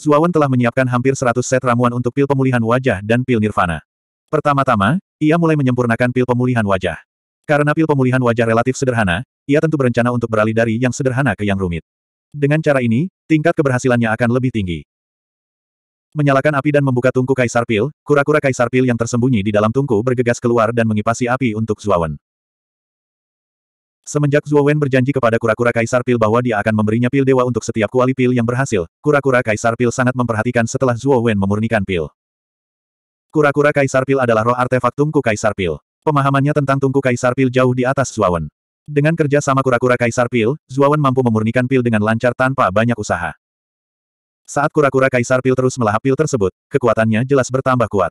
Zuawan telah menyiapkan hampir 100 set ramuan untuk pil pemulihan wajah dan pil nirvana. Pertama-tama, ia mulai menyempurnakan pil pemulihan wajah. Karena pil pemulihan wajah relatif sederhana, ia tentu berencana untuk beralih dari yang sederhana ke yang rumit. Dengan cara ini, tingkat keberhasilannya akan lebih tinggi. Menyalakan api dan membuka tungku kaisar pil, kura-kura kaisar pil yang tersembunyi di dalam tungku bergegas keluar dan mengipasi api untuk Zuawan. Semenjak Zhuo Wen berjanji kepada kura-kura Kaisar Pil bahwa dia akan memberinya pil dewa untuk setiap kuali pil yang berhasil, kura-kura Kaisar Pil sangat memperhatikan setelah Zhuo Wen memurnikan pil. Kura-kura Kaisar Pil adalah roh artefak tungku Kaisar Pil. Pemahamannya tentang tungku Kaisar Pil jauh di atas Zhuo Wen. Dengan kerja sama kura-kura Kaisar Pil, Zhuo Wen mampu memurnikan pil dengan lancar tanpa banyak usaha. Saat kura-kura Kaisar Pil terus melahap pil tersebut, kekuatannya jelas bertambah kuat.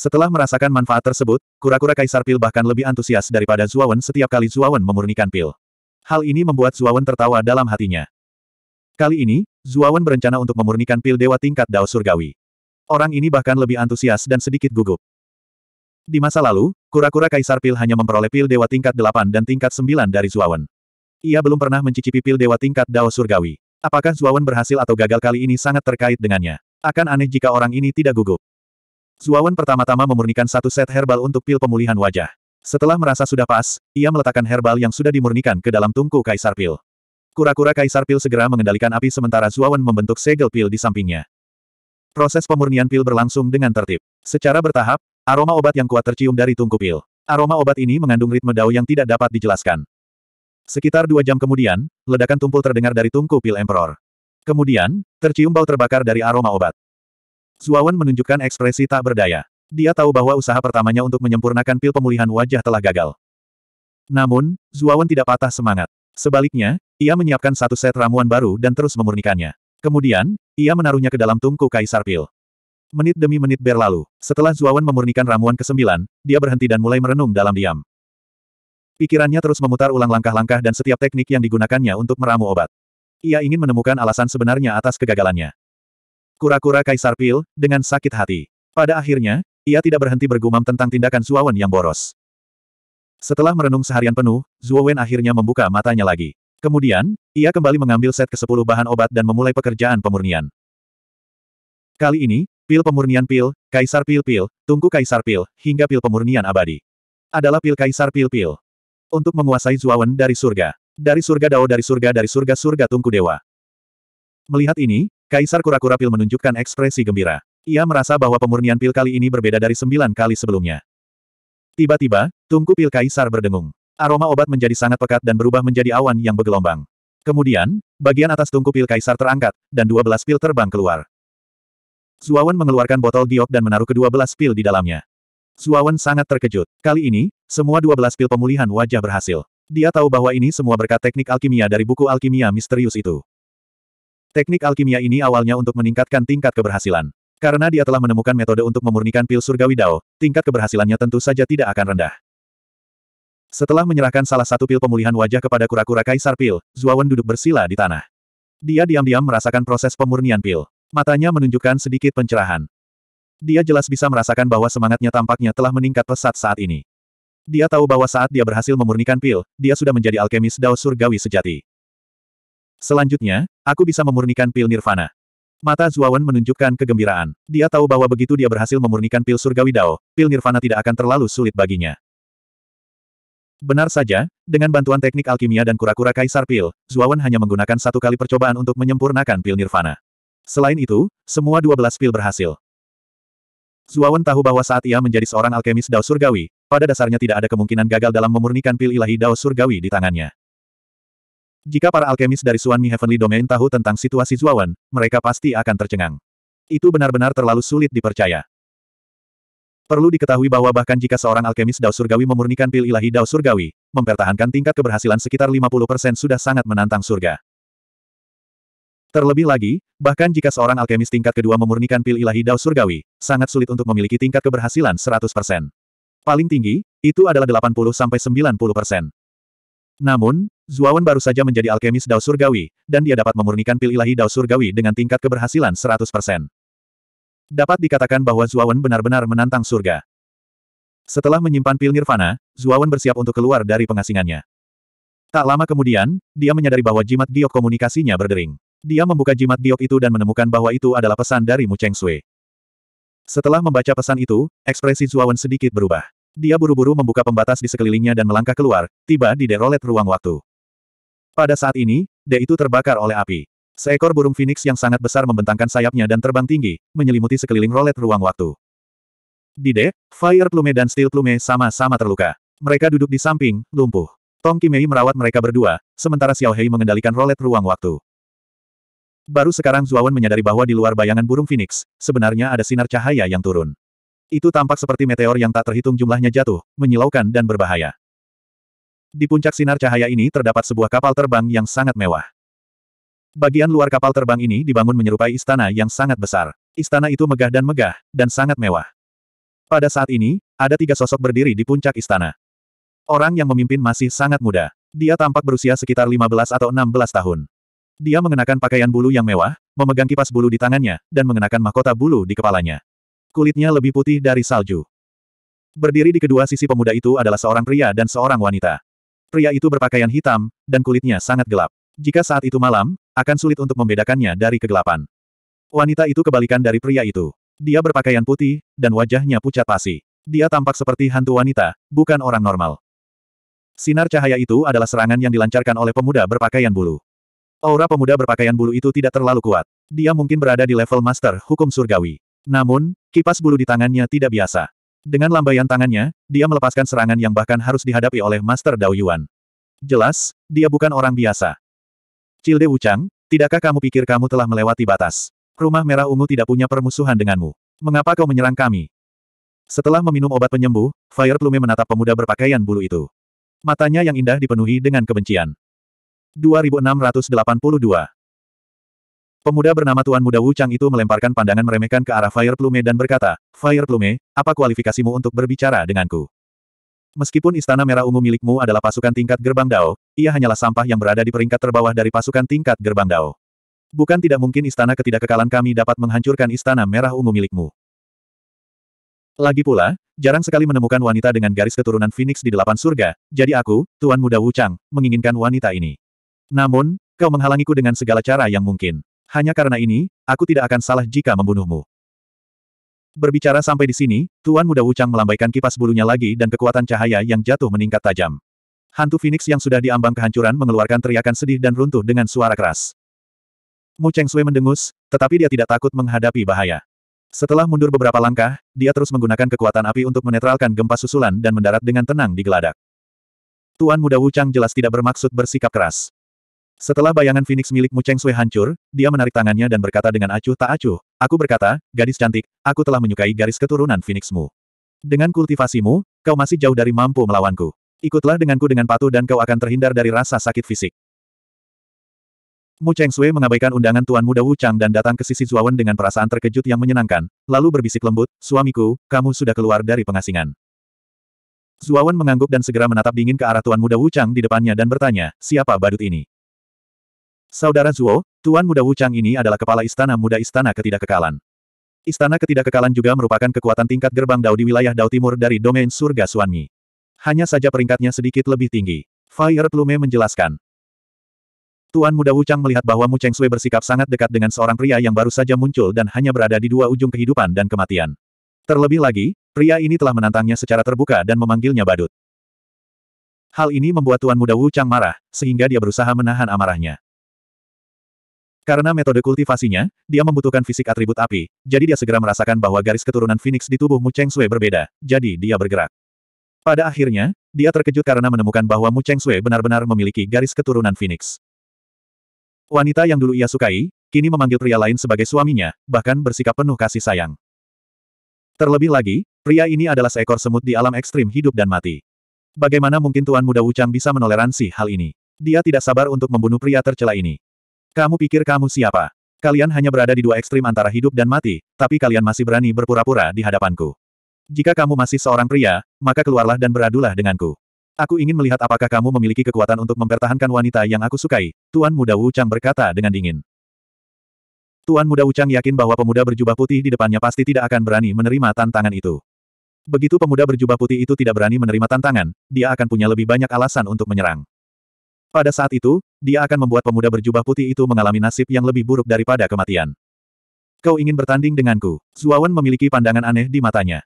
Setelah merasakan manfaat tersebut, kura-kura Kaisar Pil bahkan lebih antusias daripada Zuawan setiap kali Zuawan memurnikan pil. Hal ini membuat Zuawan tertawa dalam hatinya. Kali ini, Zuawan berencana untuk memurnikan pil dewa tingkat Dao Surgawi. Orang ini bahkan lebih antusias dan sedikit gugup. Di masa lalu, kura-kura Kaisar Pil hanya memperoleh pil dewa tingkat 8 dan tingkat 9 dari Zuawan. Ia belum pernah mencicipi pil dewa tingkat Dao Surgawi. Apakah Zuawan berhasil atau gagal kali ini sangat terkait dengannya. Akan aneh jika orang ini tidak gugup. Zuawan pertama-tama memurnikan satu set herbal untuk pil pemulihan wajah. Setelah merasa sudah pas, ia meletakkan herbal yang sudah dimurnikan ke dalam tungku kaisar pil. Kura-kura kaisar pil segera mengendalikan api sementara Zuawan membentuk segel pil di sampingnya. Proses pemurnian pil berlangsung dengan tertib. Secara bertahap, aroma obat yang kuat tercium dari tungku pil. Aroma obat ini mengandung ritme dao yang tidak dapat dijelaskan. Sekitar dua jam kemudian, ledakan tumpul terdengar dari tungku pil Emperor. Kemudian, tercium bau terbakar dari aroma obat. Zuawan menunjukkan ekspresi tak berdaya. Dia tahu bahwa usaha pertamanya untuk menyempurnakan pil pemulihan wajah telah gagal. Namun, Zuawan tidak patah semangat. Sebaliknya, ia menyiapkan satu set ramuan baru dan terus memurnikannya. Kemudian, ia menaruhnya ke dalam tungku kaisar pil. Menit demi menit berlalu. Setelah Zuawan memurnikan ramuan ke-9, dia berhenti dan mulai merenung dalam diam. Pikirannya terus memutar ulang langkah-langkah dan setiap teknik yang digunakannya untuk meramu obat. Ia ingin menemukan alasan sebenarnya atas kegagalannya. Kura-kura Kaisar Pil, dengan sakit hati. Pada akhirnya, ia tidak berhenti bergumam tentang tindakan Zuowen yang boros. Setelah merenung seharian penuh, Zuowen akhirnya membuka matanya lagi. Kemudian, ia kembali mengambil set ke-10 bahan obat dan memulai pekerjaan pemurnian. Kali ini, pil pemurnian pil, kaisar pil-pil, tungku kaisar pil, hingga pil pemurnian abadi. Adalah pil kaisar pil-pil. Untuk menguasai Zuawan dari surga. Dari surga Dao dari surga dari surga surga tungku dewa. Melihat ini, Kaisar Kura-Kura Pil menunjukkan ekspresi gembira. Ia merasa bahwa pemurnian pil kali ini berbeda dari sembilan kali sebelumnya. Tiba-tiba, tungku pil Kaisar berdengung. Aroma obat menjadi sangat pekat dan berubah menjadi awan yang bergelombang. Kemudian, bagian atas tungku pil Kaisar terangkat, dan dua belas pil terbang keluar. Zuawan mengeluarkan botol giok dan menaruh kedua belas pil di dalamnya. Zuawan sangat terkejut. Kali ini, semua dua belas pil pemulihan wajah berhasil. Dia tahu bahwa ini semua berkat teknik alkimia dari buku alkimia misterius itu. Teknik alkimia ini awalnya untuk meningkatkan tingkat keberhasilan. Karena dia telah menemukan metode untuk memurnikan pil surgawi dao, tingkat keberhasilannya tentu saja tidak akan rendah. Setelah menyerahkan salah satu pil pemulihan wajah kepada kura-kura kaisar pil, Zuawan duduk bersila di tanah. Dia diam-diam merasakan proses pemurnian pil. Matanya menunjukkan sedikit pencerahan. Dia jelas bisa merasakan bahwa semangatnya tampaknya telah meningkat pesat saat ini. Dia tahu bahwa saat dia berhasil memurnikan pil, dia sudah menjadi alkemis Dao Surgawi sejati. Selanjutnya, aku bisa memurnikan pil nirvana. Mata Zuawan menunjukkan kegembiraan. Dia tahu bahwa begitu dia berhasil memurnikan pil surgawi Dao, pil nirvana tidak akan terlalu sulit baginya. Benar saja, dengan bantuan teknik alkimia dan kura-kura kaisar pil, Zuawan hanya menggunakan satu kali percobaan untuk menyempurnakan pil nirvana. Selain itu, semua 12 pil berhasil. Zuawan tahu bahwa saat ia menjadi seorang alkemis Dao Surgawi, pada dasarnya tidak ada kemungkinan gagal dalam memurnikan pil ilahi Dao Surgawi di tangannya. Jika para alkemis dari Suan Mi Heavenly Domain tahu tentang situasi Zuawan, mereka pasti akan tercengang. Itu benar-benar terlalu sulit dipercaya. Perlu diketahui bahwa bahkan jika seorang alkemis Dao Surgawi memurnikan pil ilahi Dao Surgawi, mempertahankan tingkat keberhasilan sekitar 50% sudah sangat menantang surga. Terlebih lagi, bahkan jika seorang alkemis tingkat kedua memurnikan pil ilahi Dao Surgawi, sangat sulit untuk memiliki tingkat keberhasilan 100%. Paling tinggi, itu adalah 80-90%. Namun, Zuawan baru saja menjadi alkemis Dao Surgawi, dan dia dapat memurnikan pil ilahi Dao Surgawi dengan tingkat keberhasilan 100%. Dapat dikatakan bahwa Zuawan benar-benar menantang surga. Setelah menyimpan pil nirvana, Zuawan bersiap untuk keluar dari pengasingannya. Tak lama kemudian, dia menyadari bahwa jimat giok komunikasinya berdering. Dia membuka jimat giok itu dan menemukan bahwa itu adalah pesan dari Mu Cheng Sui. Setelah membaca pesan itu, ekspresi Zuawan sedikit berubah. Dia buru-buru membuka pembatas di sekelilingnya dan melangkah keluar, tiba di derolet ruang waktu. Pada saat ini, D itu terbakar oleh api. Seekor burung phoenix yang sangat besar membentangkan sayapnya dan terbang tinggi, menyelimuti sekeliling rolet ruang waktu. Di D, Fire Plume dan Steel Plume sama-sama terluka. Mereka duduk di samping, lumpuh. Tong Kimei merawat mereka berdua, sementara Xiao Hei mengendalikan rolet ruang waktu. Baru sekarang Zuawan menyadari bahwa di luar bayangan burung phoenix, sebenarnya ada sinar cahaya yang turun. Itu tampak seperti meteor yang tak terhitung jumlahnya jatuh, menyilaukan dan berbahaya. Di puncak sinar cahaya ini terdapat sebuah kapal terbang yang sangat mewah. Bagian luar kapal terbang ini dibangun menyerupai istana yang sangat besar. Istana itu megah dan megah, dan sangat mewah. Pada saat ini, ada tiga sosok berdiri di puncak istana. Orang yang memimpin masih sangat muda. Dia tampak berusia sekitar 15 atau 16 tahun. Dia mengenakan pakaian bulu yang mewah, memegang kipas bulu di tangannya, dan mengenakan mahkota bulu di kepalanya. Kulitnya lebih putih dari salju. Berdiri di kedua sisi pemuda itu adalah seorang pria dan seorang wanita. Pria itu berpakaian hitam, dan kulitnya sangat gelap. Jika saat itu malam, akan sulit untuk membedakannya dari kegelapan. Wanita itu kebalikan dari pria itu. Dia berpakaian putih, dan wajahnya pucat pasi. Dia tampak seperti hantu wanita, bukan orang normal. Sinar cahaya itu adalah serangan yang dilancarkan oleh pemuda berpakaian bulu. Aura pemuda berpakaian bulu itu tidak terlalu kuat. Dia mungkin berada di level master hukum surgawi. Namun, kipas bulu di tangannya tidak biasa. Dengan lambaian tangannya, dia melepaskan serangan yang bahkan harus dihadapi oleh Master Dao Yuan. Jelas, dia bukan orang biasa. Cilde Wuchang, tidakkah kamu pikir kamu telah melewati batas? Rumah Merah Ungu tidak punya permusuhan denganmu. Mengapa kau menyerang kami? Setelah meminum obat penyembuh, Fire Plume menatap pemuda berpakaian bulu itu. Matanya yang indah dipenuhi dengan kebencian. 2682 Pemuda bernama Tuan Muda Wu itu melemparkan pandangan meremehkan ke arah Fire Plume dan berkata, Fire Plume, apa kualifikasimu untuk berbicara denganku? Meskipun Istana Merah Ungu milikmu adalah pasukan tingkat gerbang Dao, ia hanyalah sampah yang berada di peringkat terbawah dari pasukan tingkat gerbang Dao. Bukan tidak mungkin istana ketidakkekalan kami dapat menghancurkan Istana Merah Ungu milikmu. Lagi pula, jarang sekali menemukan wanita dengan garis keturunan Phoenix di delapan surga, jadi aku, Tuan Muda Wu menginginkan wanita ini. Namun, kau menghalangiku dengan segala cara yang mungkin. Hanya karena ini, aku tidak akan salah jika membunuhmu. Berbicara sampai di sini, Tuan Muda Wuchang melambaikan kipas bulunya lagi dan kekuatan cahaya yang jatuh meningkat tajam. Hantu Phoenix yang sudah diambang kehancuran mengeluarkan teriakan sedih dan runtuh dengan suara keras. Mu Cheng Sui mendengus, tetapi dia tidak takut menghadapi bahaya. Setelah mundur beberapa langkah, dia terus menggunakan kekuatan api untuk menetralkan gempa susulan dan mendarat dengan tenang di geladak. Tuan Muda Wuchang jelas tidak bermaksud bersikap keras. Setelah bayangan Phoenix milik Mu Cheng Sui hancur, dia menarik tangannya dan berkata dengan acuh tak acuh, aku berkata, gadis cantik, aku telah menyukai garis keturunan Phoenixmu. Dengan kultivasimu, kau masih jauh dari mampu melawanku. Ikutlah denganku dengan patuh dan kau akan terhindar dari rasa sakit fisik. Mu Cheng Sui mengabaikan undangan Tuan Muda Wu Chang dan datang ke sisi Zuawan dengan perasaan terkejut yang menyenangkan, lalu berbisik lembut, suamiku, kamu sudah keluar dari pengasingan. Zuawan mengangguk dan segera menatap dingin ke arah Tuan Muda Wu Chang di depannya dan bertanya, siapa badut ini? Saudara Zuo, Tuan Muda Wu ini adalah kepala istana muda istana ketidakkekalan. Istana ketidakkekalan juga merupakan kekuatan tingkat gerbang Dao di wilayah Dao Timur dari domain surga Suanmi. Hanya saja peringkatnya sedikit lebih tinggi. Fire er Plume menjelaskan. Tuan Muda Wu melihat bahwa Mu Cheng Sui bersikap sangat dekat dengan seorang pria yang baru saja muncul dan hanya berada di dua ujung kehidupan dan kematian. Terlebih lagi, pria ini telah menantangnya secara terbuka dan memanggilnya badut. Hal ini membuat Tuan Muda Wu marah, sehingga dia berusaha menahan amarahnya. Karena metode kultivasinya, dia membutuhkan fisik atribut api, jadi dia segera merasakan bahwa garis keturunan Phoenix di tubuh Mu Cheng Sui berbeda, jadi dia bergerak. Pada akhirnya, dia terkejut karena menemukan bahwa Mu Cheng Sui benar-benar memiliki garis keturunan Phoenix. Wanita yang dulu ia sukai, kini memanggil pria lain sebagai suaminya, bahkan bersikap penuh kasih sayang. Terlebih lagi, pria ini adalah seekor semut di alam ekstrim hidup dan mati. Bagaimana mungkin Tuan Muda Wuchang bisa menoleransi hal ini? Dia tidak sabar untuk membunuh pria tercela ini. Kamu pikir kamu siapa? Kalian hanya berada di dua ekstrim antara hidup dan mati, tapi kalian masih berani berpura-pura di hadapanku. Jika kamu masih seorang pria, maka keluarlah dan beradulah denganku. Aku ingin melihat apakah kamu memiliki kekuatan untuk mempertahankan wanita yang aku sukai, Tuan Muda Wuchang berkata dengan dingin. Tuan Muda Wuchang yakin bahwa pemuda berjubah putih di depannya pasti tidak akan berani menerima tantangan itu. Begitu pemuda berjubah putih itu tidak berani menerima tantangan, dia akan punya lebih banyak alasan untuk menyerang. Pada saat itu, dia akan membuat pemuda berjubah putih itu mengalami nasib yang lebih buruk daripada kematian. Kau ingin bertanding denganku? Zuawan memiliki pandangan aneh di matanya.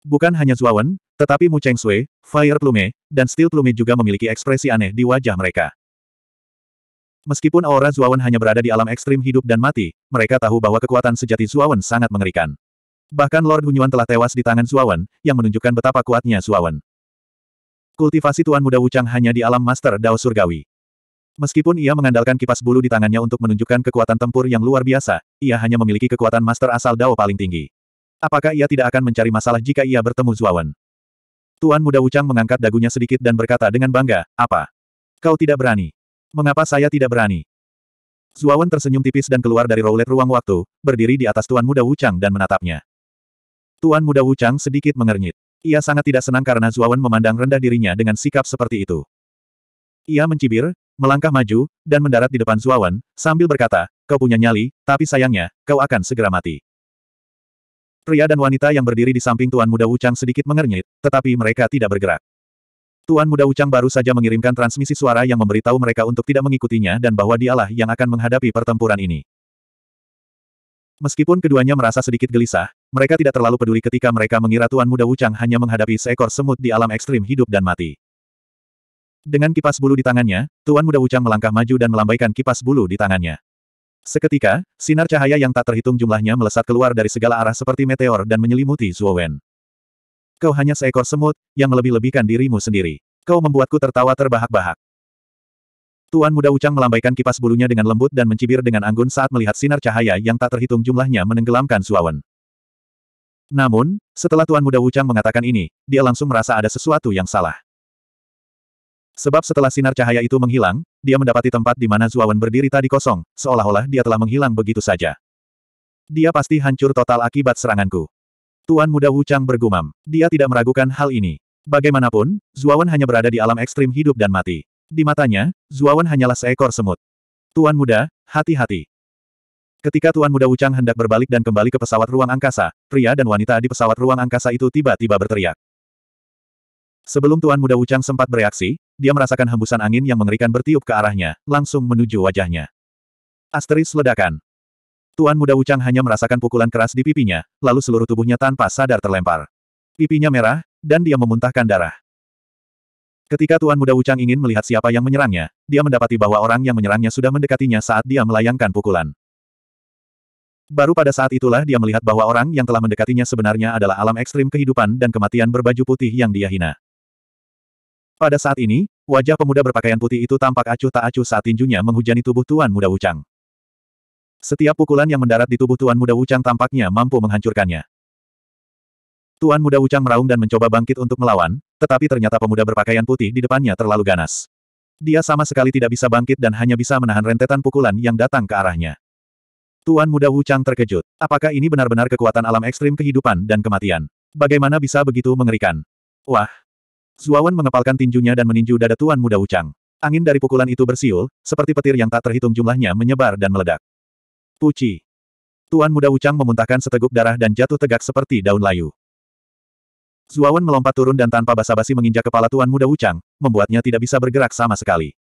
Bukan hanya Zuawan, tetapi Mu Cheng Sui, Fire Plume, dan Steel Plume juga memiliki ekspresi aneh di wajah mereka. Meskipun aura Zuawan hanya berada di alam ekstrim hidup dan mati, mereka tahu bahwa kekuatan sejati Zuawan sangat mengerikan. Bahkan Lord Hunyuan telah tewas di tangan Zuawan, yang menunjukkan betapa kuatnya Zuawan. Kultivasi Tuan Muda Wuchang hanya di alam Master Dao Surgawi. Meskipun ia mengandalkan kipas bulu di tangannya untuk menunjukkan kekuatan tempur yang luar biasa, ia hanya memiliki kekuatan master asal Dao paling tinggi. Apakah ia tidak akan mencari masalah jika ia bertemu Zuawan? Tuan Muda Wuchang mengangkat dagunya sedikit dan berkata dengan bangga, apa? Kau tidak berani. Mengapa saya tidak berani? Zuawan tersenyum tipis dan keluar dari roulette ruang waktu, berdiri di atas Tuan Muda Wuchang dan menatapnya. Tuan Muda Wuchang sedikit mengernyit. Ia sangat tidak senang karena Zuawan memandang rendah dirinya dengan sikap seperti itu. Ia mencibir, melangkah maju, dan mendarat di depan Zuawan, sambil berkata, kau punya nyali, tapi sayangnya, kau akan segera mati. Pria dan wanita yang berdiri di samping Tuan Muda Wuchang sedikit mengernyit, tetapi mereka tidak bergerak. Tuan Muda Wuchang baru saja mengirimkan transmisi suara yang memberitahu mereka untuk tidak mengikutinya dan bahwa dialah yang akan menghadapi pertempuran ini. Meskipun keduanya merasa sedikit gelisah, mereka tidak terlalu peduli ketika mereka mengira Tuan Muda Wuchang hanya menghadapi seekor semut di alam ekstrim hidup dan mati. Dengan kipas bulu di tangannya, Tuan Muda Wuchang melangkah maju dan melambaikan kipas bulu di tangannya. Seketika, sinar cahaya yang tak terhitung jumlahnya melesat keluar dari segala arah seperti meteor dan menyelimuti Zuowen. Kau hanya seekor semut, yang melebih-lebihkan dirimu sendiri. Kau membuatku tertawa terbahak-bahak. Tuan muda Ucang melambaikan kipas bulunya dengan lembut dan mencibir dengan anggun saat melihat sinar cahaya yang tak terhitung jumlahnya menenggelamkan Suawan. Namun, setelah Tuan muda Ucang mengatakan ini, dia langsung merasa ada sesuatu yang salah. Sebab setelah sinar cahaya itu menghilang, dia mendapati tempat di mana Zuawan berdiri tadi kosong, seolah-olah dia telah menghilang begitu saja. Dia pasti hancur total akibat seranganku. Tuan muda Wuchang bergumam. Dia tidak meragukan hal ini. Bagaimanapun, Zuawan hanya berada di alam ekstrim hidup dan mati. Di matanya, Zuawan hanyalah seekor semut. Tuan muda, hati-hati. Ketika Tuan Muda Wuchang hendak berbalik dan kembali ke pesawat ruang angkasa, pria dan wanita di pesawat ruang angkasa itu tiba-tiba berteriak. Sebelum Tuan Muda Wuchang sempat bereaksi, dia merasakan hembusan angin yang mengerikan bertiup ke arahnya, langsung menuju wajahnya. Asteris ledakan. Tuan Muda Wuchang hanya merasakan pukulan keras di pipinya, lalu seluruh tubuhnya tanpa sadar terlempar. Pipinya merah, dan dia memuntahkan darah. Ketika Tuan Muda Wuchang ingin melihat siapa yang menyerangnya, dia mendapati bahwa orang yang menyerangnya sudah mendekatinya saat dia melayangkan pukulan. Baru pada saat itulah dia melihat bahwa orang yang telah mendekatinya sebenarnya adalah alam ekstrim kehidupan dan kematian berbaju putih yang dia hina. Pada saat ini, wajah pemuda berpakaian putih itu tampak acuh tak acuh saat tinjunya menghujani tubuh Tuan Muda Wuchang. Setiap pukulan yang mendarat di tubuh Tuan Muda Wuchang tampaknya mampu menghancurkannya. Tuan Muda Wuchang meraung dan mencoba bangkit untuk melawan, tetapi ternyata pemuda berpakaian putih di depannya terlalu ganas. Dia sama sekali tidak bisa bangkit dan hanya bisa menahan rentetan pukulan yang datang ke arahnya. Tuan muda Wu Chang terkejut. Apakah ini benar-benar kekuatan alam ekstrim kehidupan dan kematian? Bagaimana bisa begitu mengerikan? Wah! Zuawan mengepalkan tinjunya dan meninju dada Tuan muda Wu Chang. Angin dari pukulan itu bersiul, seperti petir yang tak terhitung jumlahnya menyebar dan meledak. Puci! Tuan muda Chang memuntahkan seteguk darah dan jatuh tegak seperti daun layu. Zuawan melompat turun dan tanpa basa-basi menginjak kepala Tuan Muda Wuchang, membuatnya tidak bisa bergerak sama sekali.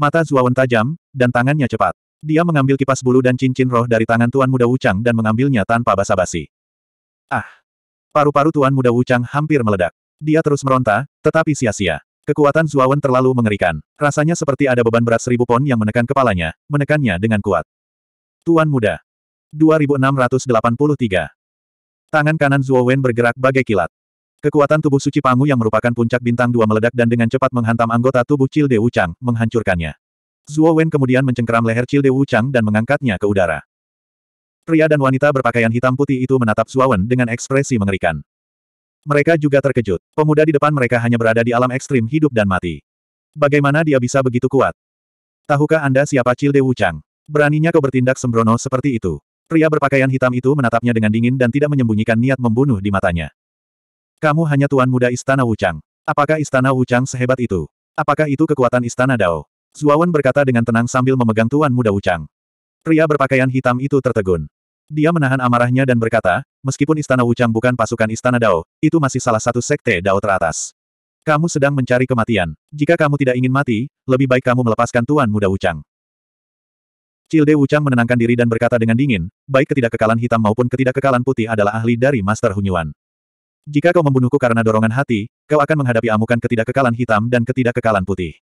Mata Zuawan tajam, dan tangannya cepat. Dia mengambil kipas bulu dan cincin roh dari tangan Tuan Muda Wuchang dan mengambilnya tanpa basa-basi. Ah! Paru-paru Tuan Muda Wuchang hampir meledak. Dia terus meronta, tetapi sia-sia. Kekuatan Zuawan terlalu mengerikan. Rasanya seperti ada beban berat seribu pon yang menekan kepalanya, menekannya dengan kuat. Tuan Muda. 2683. Tangan kanan Zuawan bergerak bagai kilat. Kekuatan tubuh suci Pangu yang merupakan puncak bintang dua meledak dan dengan cepat menghantam anggota tubuh Cil Wuchang, menghancurkannya. Zuo Wen kemudian mencengkeram leher Cil Wuchang dan mengangkatnya ke udara. Pria dan wanita berpakaian hitam putih itu menatap Zuo Wen dengan ekspresi mengerikan. Mereka juga terkejut. Pemuda di depan mereka hanya berada di alam ekstrim hidup dan mati. Bagaimana dia bisa begitu kuat? Tahukah Anda siapa Cil Wuchang? Beraninya kau bertindak sembrono seperti itu. Pria berpakaian hitam itu menatapnya dengan dingin dan tidak menyembunyikan niat membunuh di matanya. Kamu hanya tuan muda Istana Wuchang. Apakah Istana Wuchang sehebat itu? Apakah itu kekuatan Istana Dao? Zuawan berkata dengan tenang sambil memegang tuan muda Wuchang. Pria berpakaian hitam itu tertegun. Dia menahan amarahnya dan berkata, meskipun Istana Wuchang bukan pasukan Istana Dao, itu masih salah satu sekte Dao teratas. Kamu sedang mencari kematian. Jika kamu tidak ingin mati, lebih baik kamu melepaskan Tuan Muda Wuchang. Cilde Wuchang menenangkan diri dan berkata dengan dingin, baik ketidakkekalan hitam maupun ketidakkekalan putih adalah ahli dari Master Hunyuan. Jika kau membunuhku karena dorongan hati, kau akan menghadapi amukan ketidakkekalan hitam dan ketidakkekalan putih.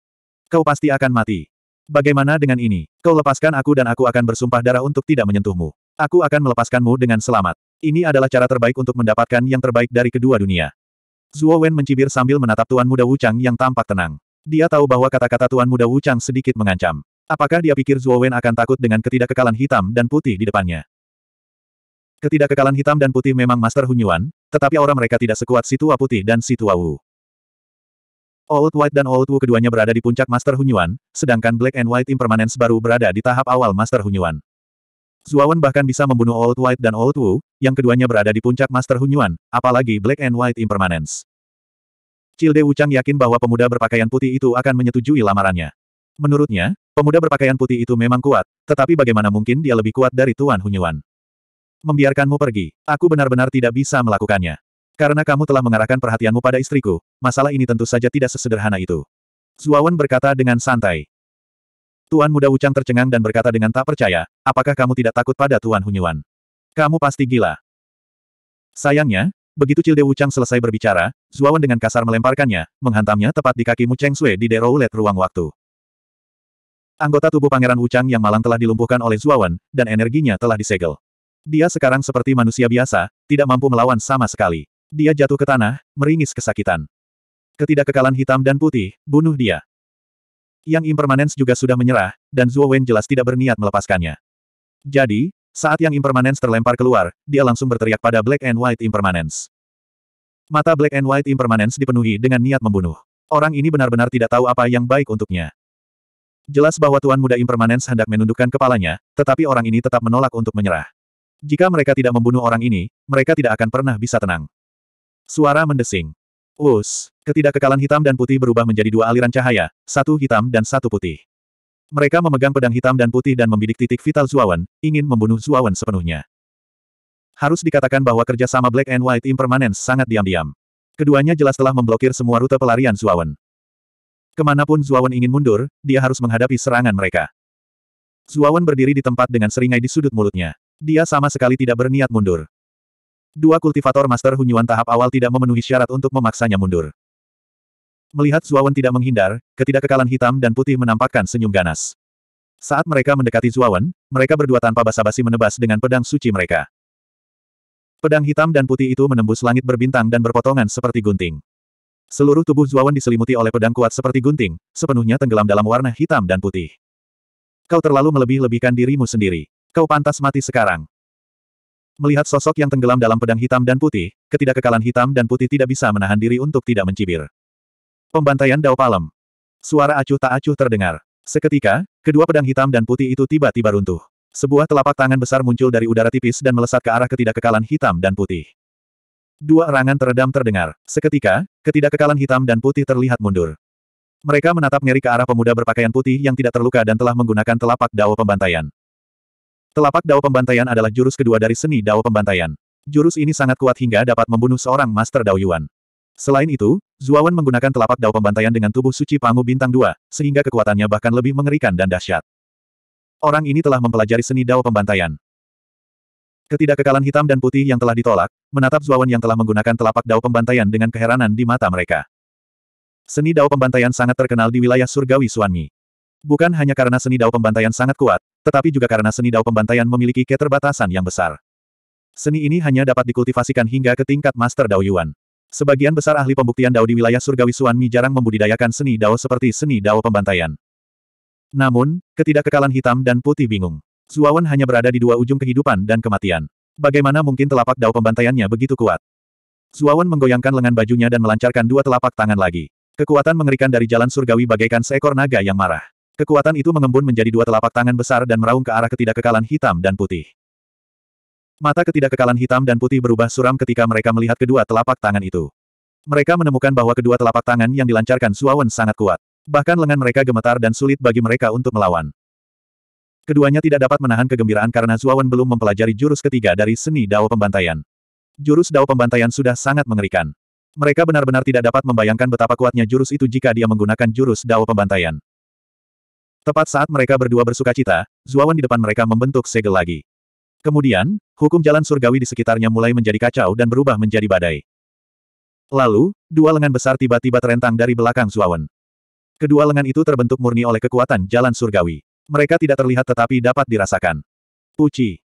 Kau pasti akan mati. Bagaimana dengan ini? Kau lepaskan aku dan aku akan bersumpah darah untuk tidak menyentuhmu. Aku akan melepaskanmu dengan selamat. Ini adalah cara terbaik untuk mendapatkan yang terbaik dari kedua dunia. Zuo Wen mencibir sambil menatap Tuan Muda Wuchang yang tampak tenang. Dia tahu bahwa kata-kata Tuan Muda Wuchang sedikit mengancam. Apakah dia pikir Zuo Wen akan takut dengan ketidakkekalan hitam dan putih di depannya? Ketidakkekalan hitam dan putih memang Master Hunyuan, tetapi aura mereka tidak sekuat si tua putih dan si tua Wu. Old White dan Old Wu keduanya berada di puncak Master Hunyuan, sedangkan Black and White Impermanence baru berada di tahap awal Master Hunyuan. Zuawan bahkan bisa membunuh Old White dan Old Wu, yang keduanya berada di puncak Master Hunyuan, apalagi Black and White Impermanence. Cilde Wuchang yakin bahwa pemuda berpakaian putih itu akan menyetujui lamarannya. Menurutnya, pemuda berpakaian putih itu memang kuat, tetapi bagaimana mungkin dia lebih kuat dari Tuan Hunyuan? membiarkanmu pergi. Aku benar-benar tidak bisa melakukannya. Karena kamu telah mengarahkan perhatianmu pada istriku, masalah ini tentu saja tidak sesederhana itu. Zuawan berkata dengan santai. Tuan muda Wuchang tercengang dan berkata dengan tak percaya, apakah kamu tidak takut pada Tuan Hunyuan? Kamu pasti gila. Sayangnya, begitu Cilde Wuchang selesai berbicara, Zuawan dengan kasar melemparkannya, menghantamnya tepat di kaki Mu Cheng Sui di deroulet ruang waktu. Anggota tubuh Pangeran Wuchang yang malang telah dilumpuhkan oleh Zuawan, dan energinya telah disegel. Dia sekarang seperti manusia biasa, tidak mampu melawan sama sekali. Dia jatuh ke tanah, meringis kesakitan. Ketidakkekalan hitam dan putih, bunuh dia. Yang impermanens juga sudah menyerah, dan Zhuo Wen jelas tidak berniat melepaskannya. Jadi, saat yang impermanens terlempar keluar, dia langsung berteriak pada Black and White Impermanence. Mata Black and White Impermanence dipenuhi dengan niat membunuh. Orang ini benar-benar tidak tahu apa yang baik untuknya. Jelas bahwa Tuan Muda Impermanence hendak menundukkan kepalanya, tetapi orang ini tetap menolak untuk menyerah. Jika mereka tidak membunuh orang ini, mereka tidak akan pernah bisa tenang. Suara mendesing. Us, ketidakkekalan hitam dan putih berubah menjadi dua aliran cahaya, satu hitam dan satu putih. Mereka memegang pedang hitam dan putih dan membidik titik vital Zuawan, ingin membunuh Zuawan sepenuhnya. Harus dikatakan bahwa kerjasama Black and White Impermanence sangat diam-diam. Keduanya jelas telah memblokir semua rute pelarian Zuawan. Kemanapun Zuawan ingin mundur, dia harus menghadapi serangan mereka. Zuawan berdiri di tempat dengan seringai di sudut mulutnya. Dia sama sekali tidak berniat mundur. Dua kultivator Master Hunyuan tahap awal tidak memenuhi syarat untuk memaksanya mundur. Melihat Zuawan tidak menghindar, ketidakkekalan hitam dan putih menampakkan senyum ganas. Saat mereka mendekati Zuawan, mereka berdua tanpa basa-basi menebas dengan pedang suci mereka. Pedang hitam dan putih itu menembus langit berbintang dan berpotongan seperti gunting. Seluruh tubuh Zuawan diselimuti oleh pedang kuat seperti gunting, sepenuhnya tenggelam dalam warna hitam dan putih. Kau terlalu melebih-lebihkan dirimu sendiri. Kau pantas mati sekarang. Melihat sosok yang tenggelam dalam pedang hitam dan putih, ketidakkekalan hitam dan putih tidak bisa menahan diri untuk tidak mencibir. Pembantaian Dao Palem. Suara acuh tak acuh terdengar. Seketika, kedua pedang hitam dan putih itu tiba-tiba runtuh. Sebuah telapak tangan besar muncul dari udara tipis dan melesat ke arah ketidakkekalan hitam dan putih. Dua erangan teredam terdengar. Seketika, ketidakkekalan hitam dan putih terlihat mundur. Mereka menatap ngeri ke arah pemuda berpakaian putih yang tidak terluka dan telah menggunakan telapak dao pembantaian. Telapak Dao Pembantaian adalah jurus kedua dari seni Dao Pembantaian. Jurus ini sangat kuat hingga dapat membunuh seorang Master Dao Yuan. Selain itu, Zuawan menggunakan telapak Dao Pembantaian dengan tubuh suci Pangu Bintang 2, sehingga kekuatannya bahkan lebih mengerikan dan dahsyat. Orang ini telah mempelajari seni Dao Pembantaian. Ketidakkekalan hitam dan putih yang telah ditolak, menatap Zuawan yang telah menggunakan telapak Dao Pembantaian dengan keheranan di mata mereka. Seni Dao Pembantaian sangat terkenal di wilayah surgawi Suanmi. Bukan hanya karena seni Dao Pembantaian sangat kuat, tetapi juga karena seni dao pembantaian memiliki keterbatasan yang besar. Seni ini hanya dapat dikultivasikan hingga ke tingkat Master Dao Yuan. Sebagian besar ahli pembuktian Dao di wilayah surgawi mi jarang membudidayakan seni Dao seperti seni Dao pembantaian. Namun, ketidakkekalan hitam dan putih bingung. Zuawan hanya berada di dua ujung kehidupan dan kematian. Bagaimana mungkin telapak Dao pembantaiannya begitu kuat? Zuawan menggoyangkan lengan bajunya dan melancarkan dua telapak tangan lagi. Kekuatan mengerikan dari jalan surgawi bagaikan seekor naga yang marah. Kekuatan itu mengembun menjadi dua telapak tangan besar dan meraung ke arah ketidakkekalan hitam dan putih. Mata ketidakkekalan hitam dan putih berubah suram ketika mereka melihat kedua telapak tangan itu. Mereka menemukan bahwa kedua telapak tangan yang dilancarkan Suawen sangat kuat. Bahkan lengan mereka gemetar dan sulit bagi mereka untuk melawan. Keduanya tidak dapat menahan kegembiraan karena Suawan belum mempelajari jurus ketiga dari seni Dao Pembantaian. Jurus Dao Pembantaian sudah sangat mengerikan. Mereka benar-benar tidak dapat membayangkan betapa kuatnya jurus itu jika dia menggunakan jurus Dao Pembantaian. Tepat saat mereka berdua bersuka cita, Zuawan di depan mereka membentuk segel lagi. Kemudian, hukum jalan surgawi di sekitarnya mulai menjadi kacau dan berubah menjadi badai. Lalu, dua lengan besar tiba-tiba terentang dari belakang Zuawan. Kedua lengan itu terbentuk murni oleh kekuatan jalan surgawi. Mereka tidak terlihat tetapi dapat dirasakan. Puci.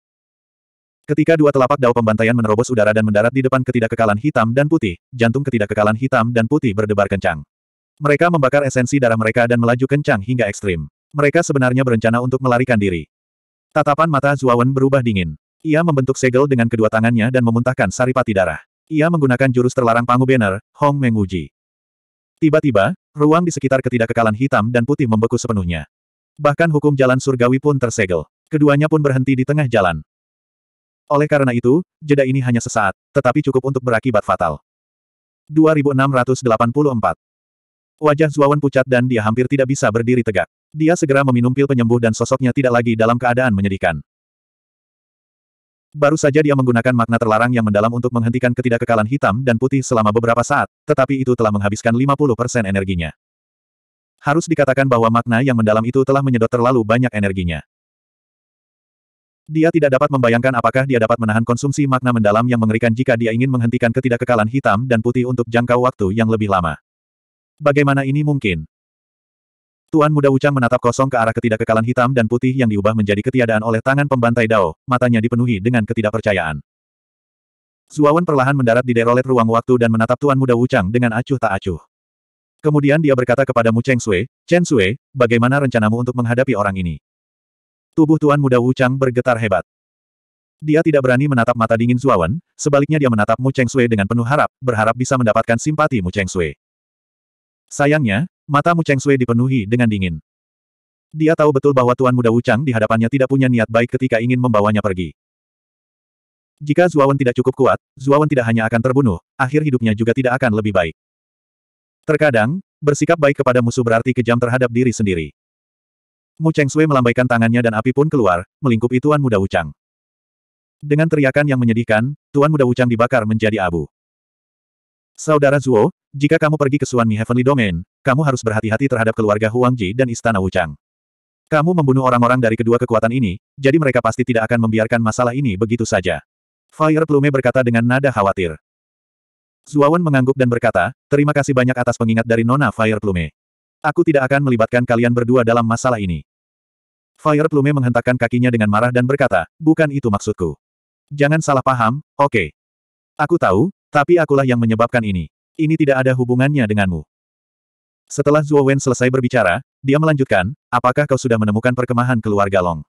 Ketika dua telapak dao pembantaian menerobos udara dan mendarat di depan ketidakkekalan hitam dan putih, jantung ketidakkekalan hitam dan putih berdebar kencang. Mereka membakar esensi darah mereka dan melaju kencang hingga ekstrim. Mereka sebenarnya berencana untuk melarikan diri. Tatapan mata Zuawan berubah dingin. Ia membentuk segel dengan kedua tangannya dan memuntahkan saripati darah. Ia menggunakan jurus terlarang Pangu Banner, Hong Menguji. Tiba-tiba, ruang di sekitar ketidakkekalan hitam dan putih membeku sepenuhnya. Bahkan hukum jalan surgawi pun tersegel. Keduanya pun berhenti di tengah jalan. Oleh karena itu, jeda ini hanya sesaat, tetapi cukup untuk berakibat fatal. 2684 Wajah Zuawan pucat dan dia hampir tidak bisa berdiri tegak. Dia segera meminum pil penyembuh dan sosoknya tidak lagi dalam keadaan menyedihkan. Baru saja dia menggunakan makna terlarang yang mendalam untuk menghentikan ketidakkekalan hitam dan putih selama beberapa saat, tetapi itu telah menghabiskan 50% energinya. Harus dikatakan bahwa makna yang mendalam itu telah menyedot terlalu banyak energinya. Dia tidak dapat membayangkan apakah dia dapat menahan konsumsi makna mendalam yang mengerikan jika dia ingin menghentikan ketidakkekalan hitam dan putih untuk jangka waktu yang lebih lama. Bagaimana ini mungkin? Tuan Muda Wuchang menatap kosong ke arah ketidakkekalan hitam dan putih yang diubah menjadi ketiadaan oleh tangan pembantai Dao, matanya dipenuhi dengan ketidakpercayaan. Zuawan perlahan mendarat di derolet ruang waktu dan menatap Tuan Muda Wuchang dengan acuh tak acuh. Kemudian dia berkata kepada Mu Cheng Sui, Chen Sui, bagaimana rencanamu untuk menghadapi orang ini? Tubuh Tuan Muda Wuchang bergetar hebat. Dia tidak berani menatap mata dingin Zuawan, sebaliknya dia menatap Mu Cheng Sui dengan penuh harap, berharap bisa mendapatkan simpati Mu Cheng Sui. Sayangnya, Mata Mu Cheng Sui dipenuhi dengan dingin. Dia tahu betul bahwa Tuan Muda Wuchang di hadapannya tidak punya niat baik ketika ingin membawanya pergi. Jika Zuawan tidak cukup kuat, Zuawan tidak hanya akan terbunuh, akhir hidupnya juga tidak akan lebih baik. Terkadang, bersikap baik kepada musuh berarti kejam terhadap diri sendiri. Mu Cheng Sui melambaikan tangannya dan api pun keluar, melingkupi Tuan Muda Wuchang. Dengan teriakan yang menyedihkan, Tuan Muda Wuchang dibakar menjadi abu. Saudara Zuo, jika kamu pergi ke Suan Mi Heavenly Domain, kamu harus berhati-hati terhadap keluarga Huang Ji dan Istana Wuchang. Kamu membunuh orang-orang dari kedua kekuatan ini, jadi mereka pasti tidak akan membiarkan masalah ini begitu saja. Fire Plume berkata dengan nada khawatir. Zuawan mengangguk dan berkata, terima kasih banyak atas pengingat dari Nona Fire Plume. Aku tidak akan melibatkan kalian berdua dalam masalah ini. Fire Plume menghentakkan kakinya dengan marah dan berkata, bukan itu maksudku. Jangan salah paham, oke. Okay. Aku tahu, tapi akulah yang menyebabkan ini. Ini tidak ada hubungannya denganmu. Setelah Zuo Wen selesai berbicara, dia melanjutkan, apakah kau sudah menemukan perkemahan keluarga Long?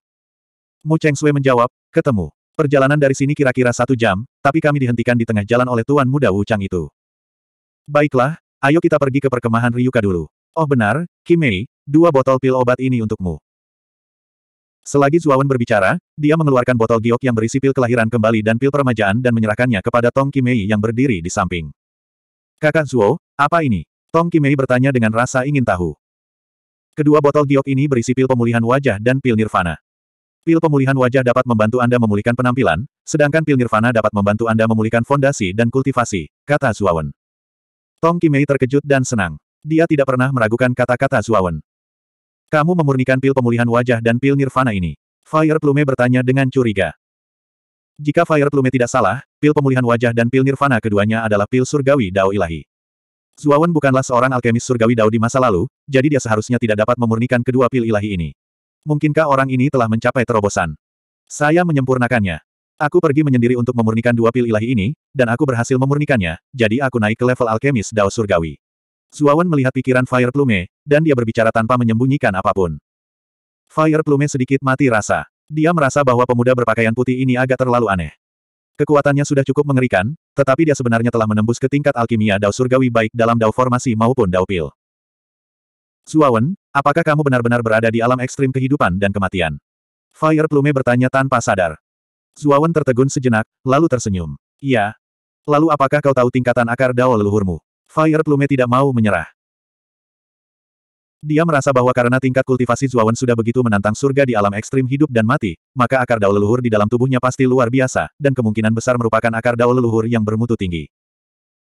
Mu Cheng Sui menjawab, ketemu. Perjalanan dari sini kira-kira satu jam, tapi kami dihentikan di tengah jalan oleh Tuan Muda Wu Chang itu. Baiklah, ayo kita pergi ke perkemahan Ryuka dulu. Oh benar, Kimei, dua botol pil obat ini untukmu. Selagi Zuawan berbicara, dia mengeluarkan botol giok yang berisi pil kelahiran kembali dan pil peremajaan dan menyerahkannya kepada Tong Kimei yang berdiri di samping. Kakak Zuo, apa ini? Tong Kimei bertanya dengan rasa ingin tahu. Kedua botol giok ini berisi pil pemulihan wajah dan pil nirvana. Pil pemulihan wajah dapat membantu Anda memulihkan penampilan, sedangkan pil nirvana dapat membantu Anda memulihkan fondasi dan kultivasi, kata Zuawan. Tong Kimei terkejut dan senang. Dia tidak pernah meragukan kata-kata Zuawan. Kamu memurnikan pil pemulihan wajah dan pil nirvana ini. Fire Plume bertanya dengan curiga. Jika Fire Plume tidak salah, pil pemulihan wajah dan pil nirvana keduanya adalah pil surgawi Dao Ilahi. Zuawan bukanlah seorang alkemis surgawi Dao di masa lalu, jadi dia seharusnya tidak dapat memurnikan kedua pil ilahi ini. Mungkinkah orang ini telah mencapai terobosan? Saya menyempurnakannya. Aku pergi menyendiri untuk memurnikan dua pil ilahi ini, dan aku berhasil memurnikannya, jadi aku naik ke level alkemis Dao surgawi. Zuawan melihat pikiran Fire Plume, dan dia berbicara tanpa menyembunyikan apapun. Fire Plume sedikit mati rasa. Dia merasa bahwa pemuda berpakaian putih ini agak terlalu aneh. Kekuatannya sudah cukup mengerikan, tetapi dia sebenarnya telah menembus ke tingkat alkimia dao surgawi baik dalam dao formasi maupun dao pil. Zuawan, apakah kamu benar-benar berada di alam ekstrim kehidupan dan kematian? Fire Plume bertanya tanpa sadar. Zuawan tertegun sejenak, lalu tersenyum. Iya. Lalu apakah kau tahu tingkatan akar dao leluhurmu? Fire Plume tidak mau menyerah. Dia merasa bahwa karena tingkat kultivasi Zuawan sudah begitu menantang surga di alam ekstrim hidup dan mati, maka akar dao leluhur di dalam tubuhnya pasti luar biasa, dan kemungkinan besar merupakan akar dao leluhur yang bermutu tinggi.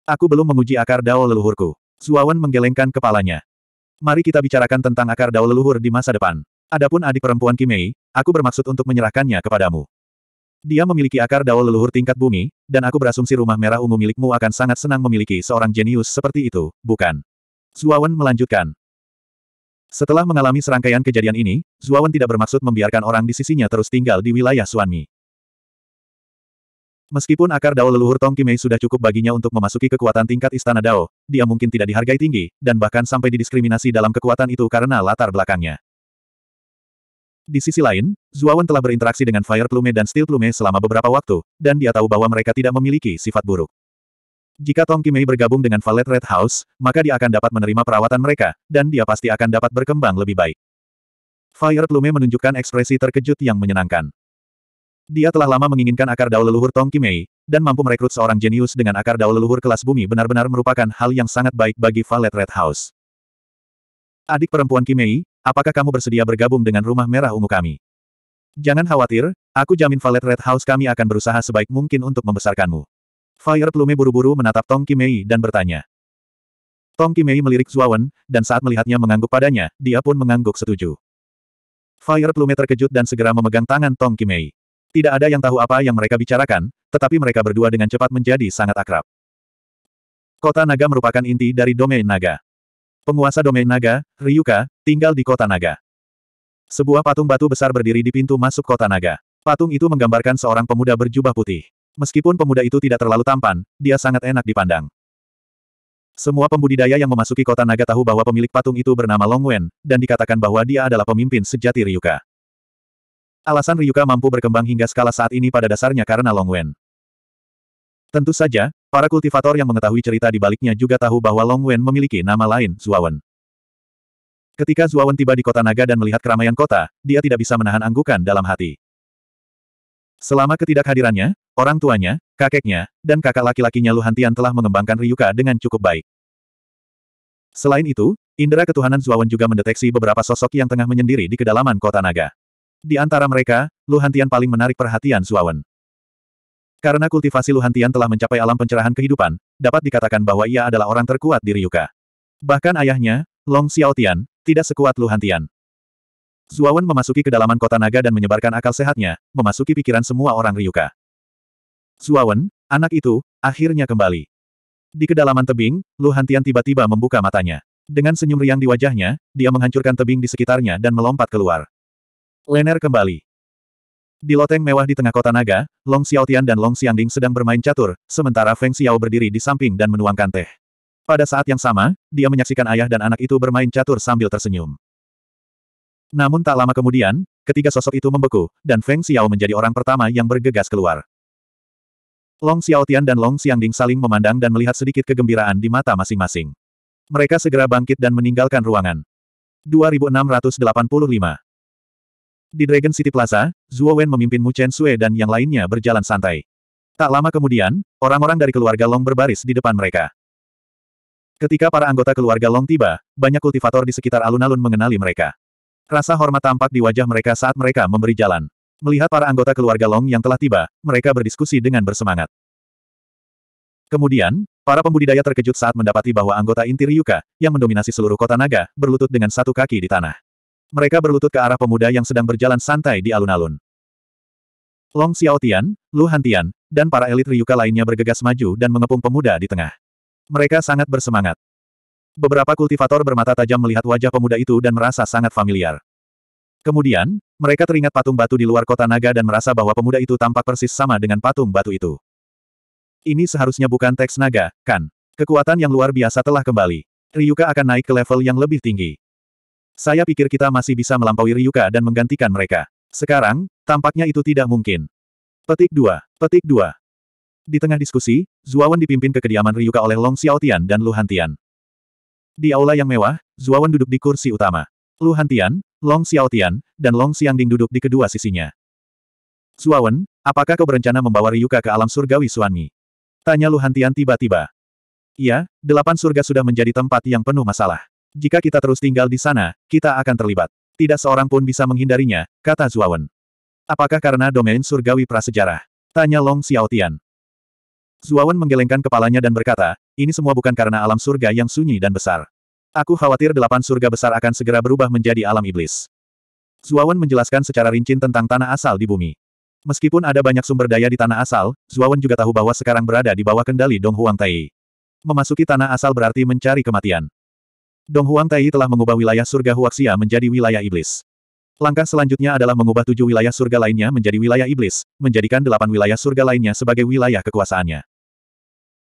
Aku belum menguji akar dao leluhurku. Zuawan menggelengkan kepalanya. Mari kita bicarakan tentang akar dao leluhur di masa depan. Adapun adik perempuan Kimei, aku bermaksud untuk menyerahkannya kepadamu. Dia memiliki akar dao leluhur tingkat bumi, dan aku berasumsi rumah merah ungu milikmu akan sangat senang memiliki seorang jenius seperti itu, bukan? Zuawan melanjutkan. Setelah mengalami serangkaian kejadian ini, Zuawan tidak bermaksud membiarkan orang di sisinya terus tinggal di wilayah Suanmi. Meskipun akar Dao leluhur Tong Kimei sudah cukup baginya untuk memasuki kekuatan tingkat Istana Dao, dia mungkin tidak dihargai tinggi, dan bahkan sampai didiskriminasi dalam kekuatan itu karena latar belakangnya. Di sisi lain, Zuawan telah berinteraksi dengan Fire Plume dan Steel Plume selama beberapa waktu, dan dia tahu bahwa mereka tidak memiliki sifat buruk. Jika Tong Kimei bergabung dengan Valet Red House, maka dia akan dapat menerima perawatan mereka, dan dia pasti akan dapat berkembang lebih baik. Fire Plume menunjukkan ekspresi terkejut yang menyenangkan. Dia telah lama menginginkan akar dao leluhur Tong Kimei, dan mampu merekrut seorang jenius dengan akar dao leluhur kelas bumi benar-benar merupakan hal yang sangat baik bagi Valet Red House. Adik perempuan Kimei, apakah kamu bersedia bergabung dengan rumah merah ungu kami? Jangan khawatir, aku jamin Valet Red House kami akan berusaha sebaik mungkin untuk membesarkanmu. Fire Plume buru-buru menatap Tong Kimei dan bertanya. Tong Kimei melirik Zuawan, dan saat melihatnya mengangguk padanya, dia pun mengangguk setuju. Fire Plume terkejut dan segera memegang tangan Tong Kimei. Tidak ada yang tahu apa yang mereka bicarakan, tetapi mereka berdua dengan cepat menjadi sangat akrab. Kota Naga merupakan inti dari domain Naga. Penguasa domain Naga, Ryuka, tinggal di kota Naga. Sebuah patung batu besar berdiri di pintu masuk kota Naga. Patung itu menggambarkan seorang pemuda berjubah putih. Meskipun pemuda itu tidak terlalu tampan, dia sangat enak dipandang. Semua pembudidaya yang memasuki kota naga tahu bahwa pemilik patung itu bernama Long Wen, dan dikatakan bahwa dia adalah pemimpin sejati Ryuka. Alasan Ryuka mampu berkembang hingga skala saat ini pada dasarnya karena Long Wen. Tentu saja, para kultivator yang mengetahui cerita di baliknya juga tahu bahwa Long Wen memiliki nama lain, Zuawan. Ketika Zuawan tiba di kota naga dan melihat keramaian kota, dia tidak bisa menahan anggukan dalam hati. Selama ketidakhadirannya, orang tuanya, kakeknya, dan kakak laki-lakinya Luhantian telah mengembangkan Ryuka dengan cukup baik. Selain itu, indera ketuhanan Zuawan juga mendeteksi beberapa sosok yang tengah menyendiri di kedalaman kota naga. Di antara mereka, Luhantian paling menarik perhatian Zuawan. Karena kultivasi Luhantian telah mencapai alam pencerahan kehidupan, dapat dikatakan bahwa ia adalah orang terkuat di Ryuka. Bahkan ayahnya, Long Xiaotian, tidak sekuat Luhantian. Zuawan memasuki kedalaman kota naga dan menyebarkan akal sehatnya, memasuki pikiran semua orang Ryuka. Zuawan, anak itu, akhirnya kembali. Di kedalaman tebing, Lu Hantian tiba-tiba membuka matanya. Dengan senyum riang di wajahnya, dia menghancurkan tebing di sekitarnya dan melompat keluar. Lener kembali. Di loteng mewah di tengah kota naga, Long Xiaotian dan Long Xiangding sedang bermain catur, sementara Feng Xiao berdiri di samping dan menuangkan teh. Pada saat yang sama, dia menyaksikan ayah dan anak itu bermain catur sambil tersenyum. Namun tak lama kemudian, ketiga sosok itu membeku, dan Feng Xiao menjadi orang pertama yang bergegas keluar. Long Tian dan Long Ding saling memandang dan melihat sedikit kegembiraan di mata masing-masing. Mereka segera bangkit dan meninggalkan ruangan. 2685 Di Dragon City Plaza, Zhuo Wen memimpin Mu Chen Sui dan yang lainnya berjalan santai. Tak lama kemudian, orang-orang dari keluarga Long berbaris di depan mereka. Ketika para anggota keluarga Long tiba, banyak kultivator di sekitar alun-alun mengenali mereka. Rasa hormat tampak di wajah mereka saat mereka memberi jalan. Melihat para anggota keluarga Long yang telah tiba, mereka berdiskusi dengan bersemangat. Kemudian, para pembudidaya terkejut saat mendapati bahwa anggota inti Ryuka, yang mendominasi seluruh kota naga, berlutut dengan satu kaki di tanah. Mereka berlutut ke arah pemuda yang sedang berjalan santai di alun-alun. Long Xiaotian, Lu Hantian, dan para elit Ryuka lainnya bergegas maju dan mengepung pemuda di tengah. Mereka sangat bersemangat. Beberapa kultivator bermata tajam melihat wajah pemuda itu dan merasa sangat familiar. Kemudian, mereka teringat patung batu di luar kota naga dan merasa bahwa pemuda itu tampak persis sama dengan patung batu itu. Ini seharusnya bukan teks naga, kan? Kekuatan yang luar biasa telah kembali. Ryuka akan naik ke level yang lebih tinggi. Saya pikir kita masih bisa melampaui Ryuka dan menggantikan mereka. Sekarang, tampaknya itu tidak mungkin. Petik 2. Petik 2. Di tengah diskusi, Zuawan dipimpin ke kediaman Ryuka oleh Long Xiaotian dan Lu Hantian. Di aula yang mewah, Zuawan duduk di kursi utama. Lu Hantian, Long Xiaotian, dan Long Xiangding duduk di kedua sisinya. Zuawan, apakah kau berencana membawa Ryuka ke alam surgawi Suanmi? Tanya Lu Hantian tiba-tiba. Iya, delapan surga sudah menjadi tempat yang penuh masalah. Jika kita terus tinggal di sana, kita akan terlibat. Tidak seorang pun bisa menghindarinya, kata Zuawan. Apakah karena domain surgawi prasejarah? Tanya Long Xiaotian. Zuawan menggelengkan kepalanya dan berkata, ini semua bukan karena alam surga yang sunyi dan besar. Aku khawatir delapan surga besar akan segera berubah menjadi alam iblis. Zuawan menjelaskan secara rinci tentang tanah asal di bumi. Meskipun ada banyak sumber daya di tanah asal, Zuawan juga tahu bahwa sekarang berada di bawah kendali Dong Huang Tai. Memasuki tanah asal berarti mencari kematian. Dong Huang Tai telah mengubah wilayah surga Huaxia menjadi wilayah iblis. Langkah selanjutnya adalah mengubah tujuh wilayah surga lainnya menjadi wilayah iblis, menjadikan delapan wilayah surga lainnya sebagai wilayah kekuasaannya.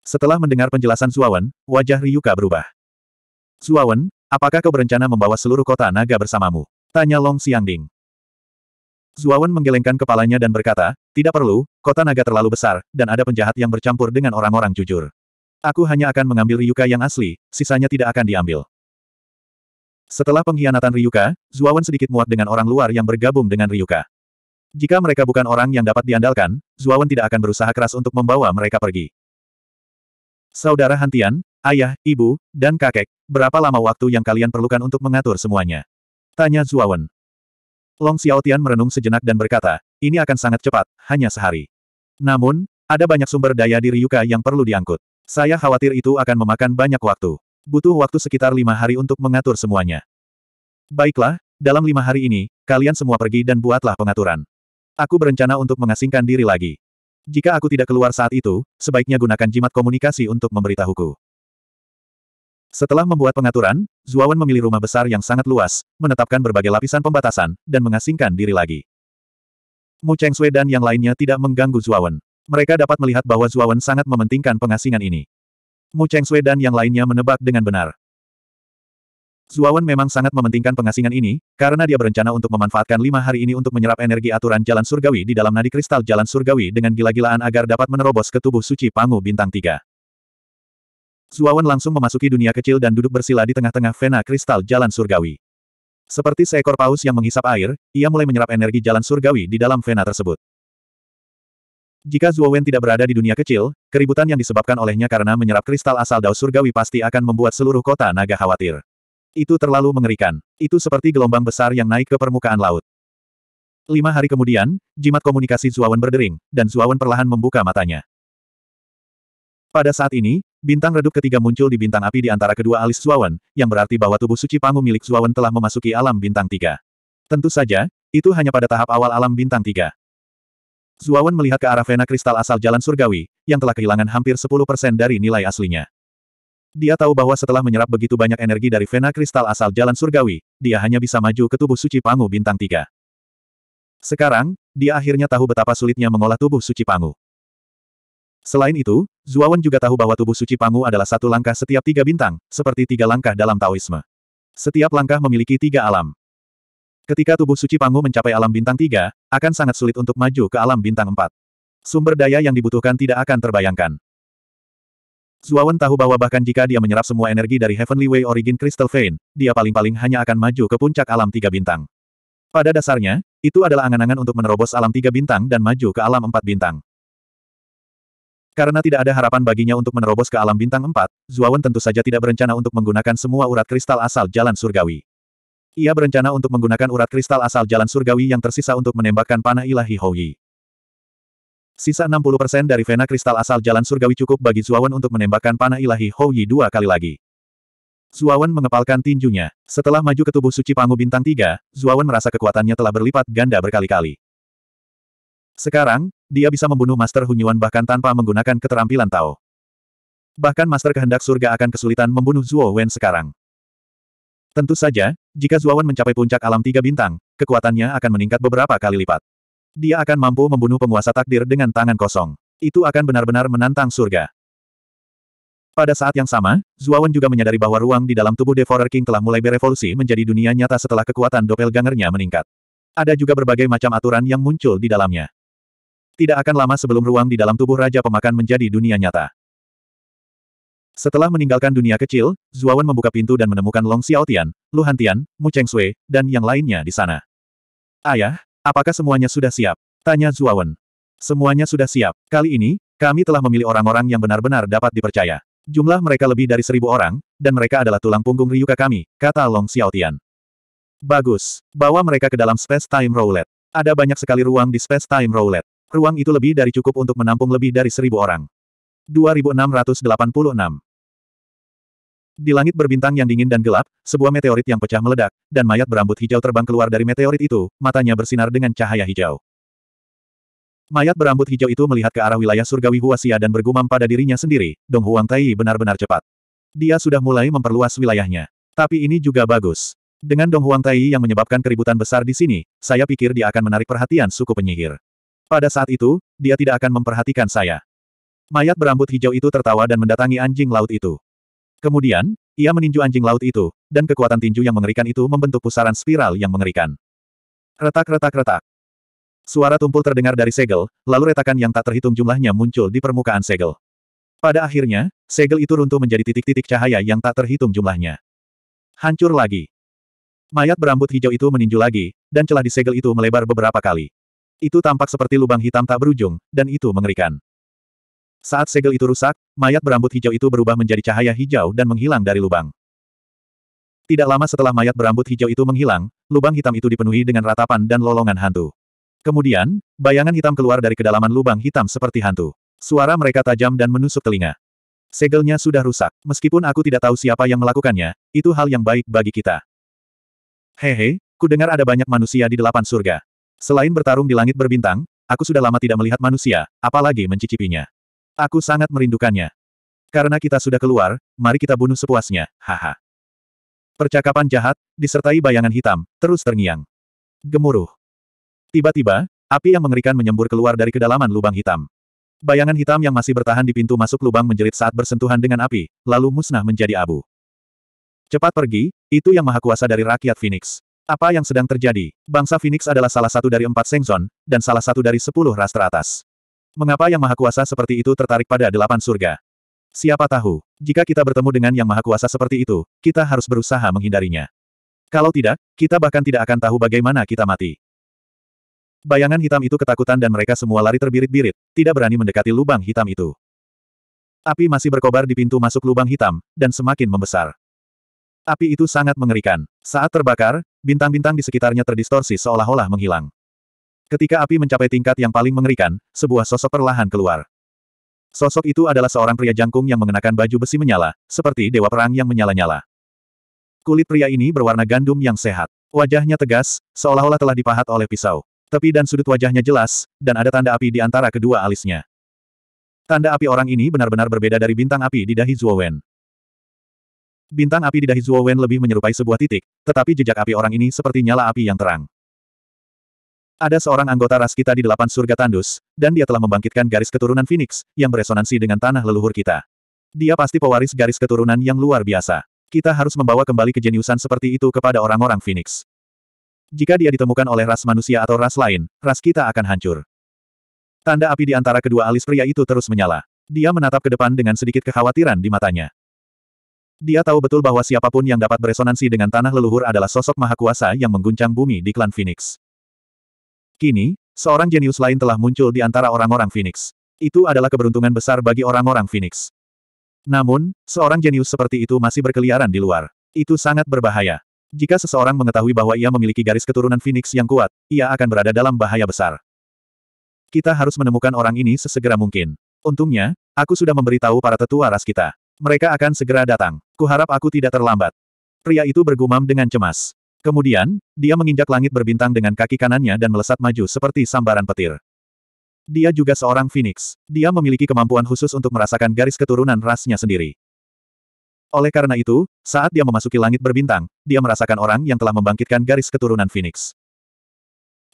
Setelah mendengar penjelasan Suawan, wajah Ryuka berubah. Suawan, apakah kau berencana membawa seluruh kota naga bersamamu? Tanya Long Xiangding. Suawan menggelengkan kepalanya dan berkata, tidak perlu, kota naga terlalu besar, dan ada penjahat yang bercampur dengan orang-orang jujur. Aku hanya akan mengambil Ryuka yang asli, sisanya tidak akan diambil. Setelah pengkhianatan Ryuka, Zuawan sedikit muak dengan orang luar yang bergabung dengan Ryuka. Jika mereka bukan orang yang dapat diandalkan, Zuawan tidak akan berusaha keras untuk membawa mereka pergi. Saudara Hantian, ayah, ibu, dan kakek, berapa lama waktu yang kalian perlukan untuk mengatur semuanya? Tanya Zuawan. Long Xiaotian merenung sejenak dan berkata, ini akan sangat cepat, hanya sehari. Namun, ada banyak sumber daya di Ryuka yang perlu diangkut. Saya khawatir itu akan memakan banyak waktu. Butuh waktu sekitar lima hari untuk mengatur semuanya. Baiklah, dalam lima hari ini, kalian semua pergi dan buatlah pengaturan. Aku berencana untuk mengasingkan diri lagi. Jika aku tidak keluar saat itu, sebaiknya gunakan jimat komunikasi untuk memberitahuku. Setelah membuat pengaturan, Zuawan memilih rumah besar yang sangat luas, menetapkan berbagai lapisan pembatasan, dan mengasingkan diri lagi. Mu Cheng Sui dan yang lainnya tidak mengganggu Zuawan. Mereka dapat melihat bahwa Zuawan sangat mementingkan pengasingan ini. Mu Cheng Sui dan yang lainnya menebak dengan benar. Zuawan memang sangat mementingkan pengasingan ini, karena dia berencana untuk memanfaatkan lima hari ini untuk menyerap energi aturan jalan surgawi di dalam nadi kristal jalan surgawi dengan gila-gilaan agar dapat menerobos ke tubuh suci Pangu Bintang Tiga. Zuawan langsung memasuki dunia kecil dan duduk bersila di tengah-tengah vena kristal jalan surgawi. Seperti seekor paus yang menghisap air, ia mulai menyerap energi jalan surgawi di dalam vena tersebut. Jika Zuowen tidak berada di dunia kecil, keributan yang disebabkan olehnya karena menyerap kristal asal Dao Surgawi pasti akan membuat seluruh kota naga khawatir. Itu terlalu mengerikan. Itu seperti gelombang besar yang naik ke permukaan laut. Lima hari kemudian, jimat komunikasi Zuawan berdering, dan Zuawan perlahan membuka matanya. Pada saat ini, bintang redup ketiga muncul di bintang api di antara kedua alis Zuawan, yang berarti bahwa tubuh suci Pangu milik Zuawan telah memasuki alam bintang tiga. Tentu saja, itu hanya pada tahap awal alam bintang tiga. Zuawan melihat ke arah vena kristal asal jalan surgawi, yang telah kehilangan hampir 10% dari nilai aslinya. Dia tahu bahwa setelah menyerap begitu banyak energi dari vena kristal asal jalan surgawi, dia hanya bisa maju ke tubuh suci Pangu bintang tiga. Sekarang, dia akhirnya tahu betapa sulitnya mengolah tubuh suci Pangu. Selain itu, Zuawan juga tahu bahwa tubuh suci Pangu adalah satu langkah setiap tiga bintang, seperti tiga langkah dalam Taoisme. Setiap langkah memiliki tiga alam. Ketika tubuh suci Pangu mencapai alam bintang tiga, akan sangat sulit untuk maju ke alam bintang empat. Sumber daya yang dibutuhkan tidak akan terbayangkan. Zuawan tahu bahwa bahkan jika dia menyerap semua energi dari Heavenly Way Origin Crystal Vein, dia paling-paling hanya akan maju ke puncak alam tiga bintang. Pada dasarnya, itu adalah angan-angan untuk menerobos alam tiga bintang dan maju ke alam empat bintang. Karena tidak ada harapan baginya untuk menerobos ke alam bintang empat, Zuawan tentu saja tidak berencana untuk menggunakan semua urat kristal asal jalan surgawi. Ia berencana untuk menggunakan urat kristal asal jalan surgawi yang tersisa untuk menembakkan panah ilahi Houyi. Sisa 60% dari vena kristal asal jalan surgawi cukup bagi Zuawan untuk menembakkan panah ilahi Hou Yi dua kali lagi. Zuawan mengepalkan tinjunya. Setelah maju ke tubuh suci pangu bintang tiga, Zuawan merasa kekuatannya telah berlipat ganda berkali-kali. Sekarang, dia bisa membunuh Master Hunyuan bahkan tanpa menggunakan keterampilan Tao. Bahkan Master Kehendak Surga akan kesulitan membunuh Zuo Wen sekarang. Tentu saja, jika Zuawan mencapai puncak alam tiga bintang, kekuatannya akan meningkat beberapa kali lipat. Dia akan mampu membunuh penguasa takdir dengan tangan kosong. Itu akan benar-benar menantang surga. Pada saat yang sama, Zuawan juga menyadari bahwa ruang di dalam tubuh Devourer King telah mulai berevolusi menjadi dunia nyata setelah kekuatan doppelgangernya meningkat. Ada juga berbagai macam aturan yang muncul di dalamnya. Tidak akan lama sebelum ruang di dalam tubuh Raja Pemakan menjadi dunia nyata. Setelah meninggalkan dunia kecil, Zuawan membuka pintu dan menemukan Long Xiaotian, Lu Hantian, Mu Cheng Sui, dan yang lainnya di sana. Ayah, Apakah semuanya sudah siap? Tanya Zuawan. Semuanya sudah siap. Kali ini, kami telah memilih orang-orang yang benar-benar dapat dipercaya. Jumlah mereka lebih dari seribu orang, dan mereka adalah tulang punggung Ryuka kami, kata Long Xiaotian. Bagus. Bawa mereka ke dalam space-time roulette. Ada banyak sekali ruang di space-time roulette. Ruang itu lebih dari cukup untuk menampung lebih dari seribu orang. 2686 di langit berbintang yang dingin dan gelap, sebuah meteorit yang pecah meledak, dan mayat berambut hijau terbang keluar dari meteorit itu, matanya bersinar dengan cahaya hijau. Mayat berambut hijau itu melihat ke arah wilayah surgawi Huasia dan bergumam pada dirinya sendiri, Dong Huang Tai benar-benar cepat. Dia sudah mulai memperluas wilayahnya. Tapi ini juga bagus. Dengan Dong Huang Tai yang menyebabkan keributan besar di sini, saya pikir dia akan menarik perhatian suku penyihir. Pada saat itu, dia tidak akan memperhatikan saya. Mayat berambut hijau itu tertawa dan mendatangi anjing laut itu. Kemudian, ia meninju anjing laut itu, dan kekuatan tinju yang mengerikan itu membentuk pusaran spiral yang mengerikan. Retak-retak-retak. Suara tumpul terdengar dari segel, lalu retakan yang tak terhitung jumlahnya muncul di permukaan segel. Pada akhirnya, segel itu runtuh menjadi titik-titik cahaya yang tak terhitung jumlahnya. Hancur lagi. Mayat berambut hijau itu meninju lagi, dan celah di segel itu melebar beberapa kali. Itu tampak seperti lubang hitam tak berujung, dan itu mengerikan. Saat segel itu rusak, mayat berambut hijau itu berubah menjadi cahaya hijau dan menghilang dari lubang. Tidak lama setelah mayat berambut hijau itu menghilang, lubang hitam itu dipenuhi dengan ratapan dan lolongan hantu. Kemudian, bayangan hitam keluar dari kedalaman lubang hitam seperti hantu. Suara mereka tajam dan menusuk telinga. Segelnya sudah rusak. Meskipun aku tidak tahu siapa yang melakukannya, itu hal yang baik bagi kita. Hehe, ku dengar ada banyak manusia di delapan surga. Selain bertarung di langit berbintang, aku sudah lama tidak melihat manusia, apalagi mencicipinya. Aku sangat merindukannya. Karena kita sudah keluar, mari kita bunuh sepuasnya, haha. Percakapan jahat, disertai bayangan hitam, terus terngiang. Gemuruh. Tiba-tiba, api yang mengerikan menyembur keluar dari kedalaman lubang hitam. Bayangan hitam yang masih bertahan di pintu masuk lubang menjerit saat bersentuhan dengan api, lalu musnah menjadi abu. Cepat pergi, itu yang maha kuasa dari rakyat Phoenix. Apa yang sedang terjadi? Bangsa Phoenix adalah salah satu dari empat Sengzon, dan salah satu dari sepuluh ras teratas. Mengapa Yang Maha Kuasa seperti itu tertarik pada delapan surga? Siapa tahu, jika kita bertemu dengan Yang Maha Kuasa seperti itu, kita harus berusaha menghindarinya. Kalau tidak, kita bahkan tidak akan tahu bagaimana kita mati. Bayangan hitam itu ketakutan dan mereka semua lari terbirit-birit, tidak berani mendekati lubang hitam itu. Api masih berkobar di pintu masuk lubang hitam, dan semakin membesar. Api itu sangat mengerikan. Saat terbakar, bintang-bintang di sekitarnya terdistorsi seolah-olah menghilang. Ketika api mencapai tingkat yang paling mengerikan, sebuah sosok perlahan keluar. Sosok itu adalah seorang pria jangkung yang mengenakan baju besi menyala, seperti dewa perang yang menyala-nyala. Kulit pria ini berwarna gandum yang sehat. Wajahnya tegas, seolah-olah telah dipahat oleh pisau. Tepi dan sudut wajahnya jelas, dan ada tanda api di antara kedua alisnya. Tanda api orang ini benar-benar berbeda dari bintang api di dahi Zuowen. Bintang api di dahi Zuowen lebih menyerupai sebuah titik, tetapi jejak api orang ini seperti nyala api yang terang. Ada seorang anggota ras kita di delapan surga tandus, dan dia telah membangkitkan garis keturunan Phoenix, yang beresonansi dengan tanah leluhur kita. Dia pasti pewaris garis keturunan yang luar biasa. Kita harus membawa kembali kejeniusan seperti itu kepada orang-orang Phoenix. Jika dia ditemukan oleh ras manusia atau ras lain, ras kita akan hancur. Tanda api di antara kedua alis pria itu terus menyala. Dia menatap ke depan dengan sedikit kekhawatiran di matanya. Dia tahu betul bahwa siapapun yang dapat beresonansi dengan tanah leluhur adalah sosok maha kuasa yang mengguncang bumi di klan Phoenix. Kini, seorang jenius lain telah muncul di antara orang-orang Phoenix. Itu adalah keberuntungan besar bagi orang-orang Phoenix. Namun, seorang jenius seperti itu masih berkeliaran di luar. Itu sangat berbahaya. Jika seseorang mengetahui bahwa ia memiliki garis keturunan Phoenix yang kuat, ia akan berada dalam bahaya besar. Kita harus menemukan orang ini sesegera mungkin. Untungnya, aku sudah memberitahu para tetua ras kita. Mereka akan segera datang. Kuharap aku tidak terlambat. Pria itu bergumam dengan cemas. Kemudian, dia menginjak langit berbintang dengan kaki kanannya dan melesat maju seperti sambaran petir. Dia juga seorang Phoenix. Dia memiliki kemampuan khusus untuk merasakan garis keturunan rasnya sendiri. Oleh karena itu, saat dia memasuki langit berbintang, dia merasakan orang yang telah membangkitkan garis keturunan Phoenix.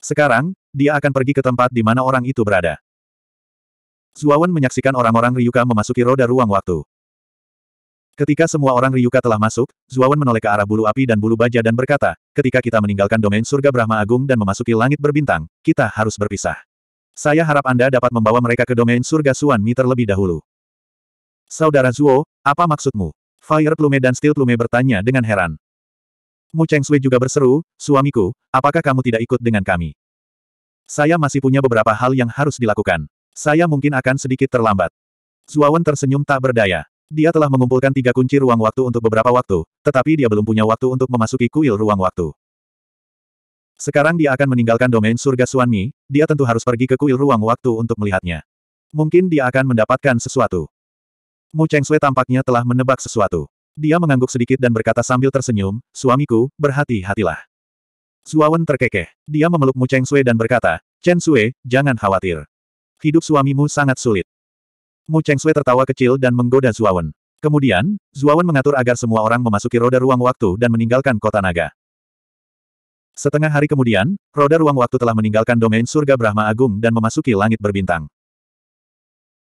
Sekarang, dia akan pergi ke tempat di mana orang itu berada. Zuawan menyaksikan orang-orang Ryuka memasuki roda ruang waktu. Ketika semua orang Ryuka telah masuk, Zuawan menoleh ke arah bulu api dan bulu baja dan berkata, ketika kita meninggalkan domain surga Brahma Agung dan memasuki langit berbintang, kita harus berpisah. Saya harap Anda dapat membawa mereka ke domain surga Suan Mi terlebih dahulu. Saudara Zuo, apa maksudmu? Fire Plume dan Steel Plume bertanya dengan heran. Mu Cheng Sui juga berseru, suamiku, apakah kamu tidak ikut dengan kami? Saya masih punya beberapa hal yang harus dilakukan. Saya mungkin akan sedikit terlambat. Zuawan tersenyum tak berdaya. Dia telah mengumpulkan tiga kunci ruang waktu untuk beberapa waktu, tetapi dia belum punya waktu untuk memasuki kuil ruang waktu. Sekarang dia akan meninggalkan domain surga Suanmi, dia tentu harus pergi ke kuil ruang waktu untuk melihatnya. Mungkin dia akan mendapatkan sesuatu. Mu Cheng Sui tampaknya telah menebak sesuatu. Dia mengangguk sedikit dan berkata sambil tersenyum, suamiku, berhati-hatilah. Suawen terkekeh. Dia memeluk Mu Cheng Sui dan berkata, Chen Sui, jangan khawatir. Hidup suamimu sangat sulit. Mu Sui tertawa kecil dan menggoda Zuawan. Kemudian, Zuawan mengatur agar semua orang memasuki roda ruang waktu dan meninggalkan kota naga. Setengah hari kemudian, roda ruang waktu telah meninggalkan domain surga Brahma Agung dan memasuki langit berbintang.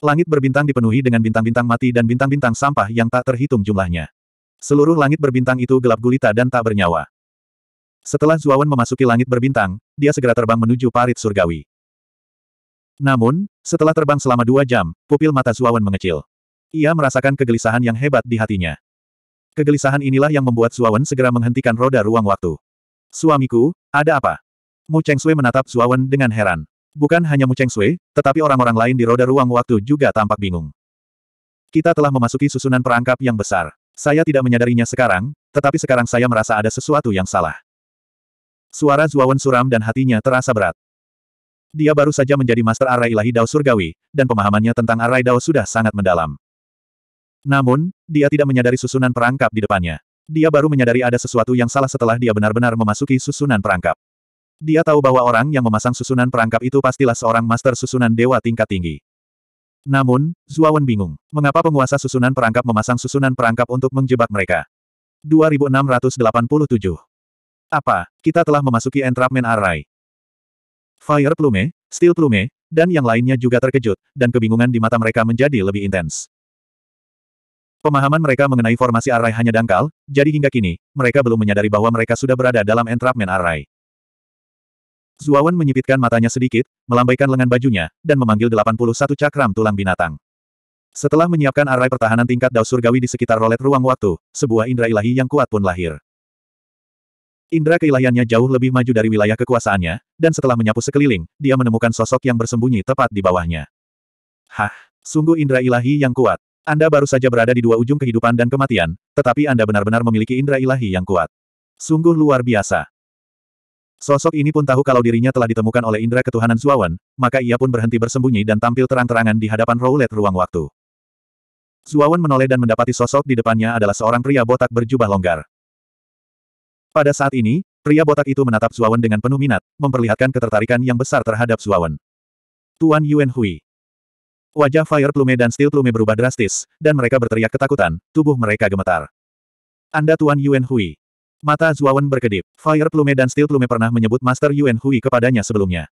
Langit berbintang dipenuhi dengan bintang-bintang mati dan bintang-bintang sampah yang tak terhitung jumlahnya. Seluruh langit berbintang itu gelap gulita dan tak bernyawa. Setelah Zuawan memasuki langit berbintang, dia segera terbang menuju parit surgawi. Namun, setelah terbang selama dua jam, pupil mata Zuawan mengecil. Ia merasakan kegelisahan yang hebat di hatinya. Kegelisahan inilah yang membuat Zuawan segera menghentikan roda ruang waktu. Suamiku, ada apa? Mu Cheng Sui menatap Zuawan dengan heran. Bukan hanya Mu Cheng Sui, tetapi orang-orang lain di roda ruang waktu juga tampak bingung. Kita telah memasuki susunan perangkap yang besar. Saya tidak menyadarinya sekarang, tetapi sekarang saya merasa ada sesuatu yang salah. Suara Zuawan suram dan hatinya terasa berat. Dia baru saja menjadi Master Arai Ilahi Dao Surgawi, dan pemahamannya tentang Arai Dao sudah sangat mendalam. Namun, dia tidak menyadari susunan perangkap di depannya. Dia baru menyadari ada sesuatu yang salah setelah dia benar-benar memasuki susunan perangkap. Dia tahu bahwa orang yang memasang susunan perangkap itu pastilah seorang master susunan dewa tingkat tinggi. Namun, Zuawan bingung. Mengapa penguasa susunan perangkap memasang susunan perangkap untuk menjebak mereka? 2687. Apa, kita telah memasuki entrapment Arai. Fire Plume, Steel Plume, dan yang lainnya juga terkejut, dan kebingungan di mata mereka menjadi lebih intens. Pemahaman mereka mengenai formasi arai hanya dangkal, jadi hingga kini, mereka belum menyadari bahwa mereka sudah berada dalam entrapment arai. Zuawan menyipitkan matanya sedikit, melambaikan lengan bajunya, dan memanggil 81 cakram tulang binatang. Setelah menyiapkan arai pertahanan tingkat Dao surgawi di sekitar rolet ruang waktu, sebuah indera ilahi yang kuat pun lahir. Indra keilahiannya jauh lebih maju dari wilayah kekuasaannya, dan setelah menyapu sekeliling, dia menemukan sosok yang bersembunyi tepat di bawahnya. Hah, sungguh Indra ilahi yang kuat. Anda baru saja berada di dua ujung kehidupan dan kematian, tetapi Anda benar-benar memiliki indra ilahi yang kuat. Sungguh luar biasa. Sosok ini pun tahu kalau dirinya telah ditemukan oleh indra ketuhanan Zuawan, maka ia pun berhenti bersembunyi dan tampil terang-terangan di hadapan roulette ruang waktu. Zuawan menoleh dan mendapati sosok di depannya adalah seorang pria botak berjubah longgar. Pada saat ini, pria botak itu menatap Zuawan dengan penuh minat, memperlihatkan ketertarikan yang besar terhadap Zuawan. Tuan Yuan Hui. Wajah Fire Plume dan Steel Plume berubah drastis, dan mereka berteriak ketakutan, tubuh mereka gemetar. Anda Tuan Yuan Hui. Mata Zuawan berkedip. Fire Plume dan Steel Plume pernah menyebut Master Yuan Hui kepadanya sebelumnya.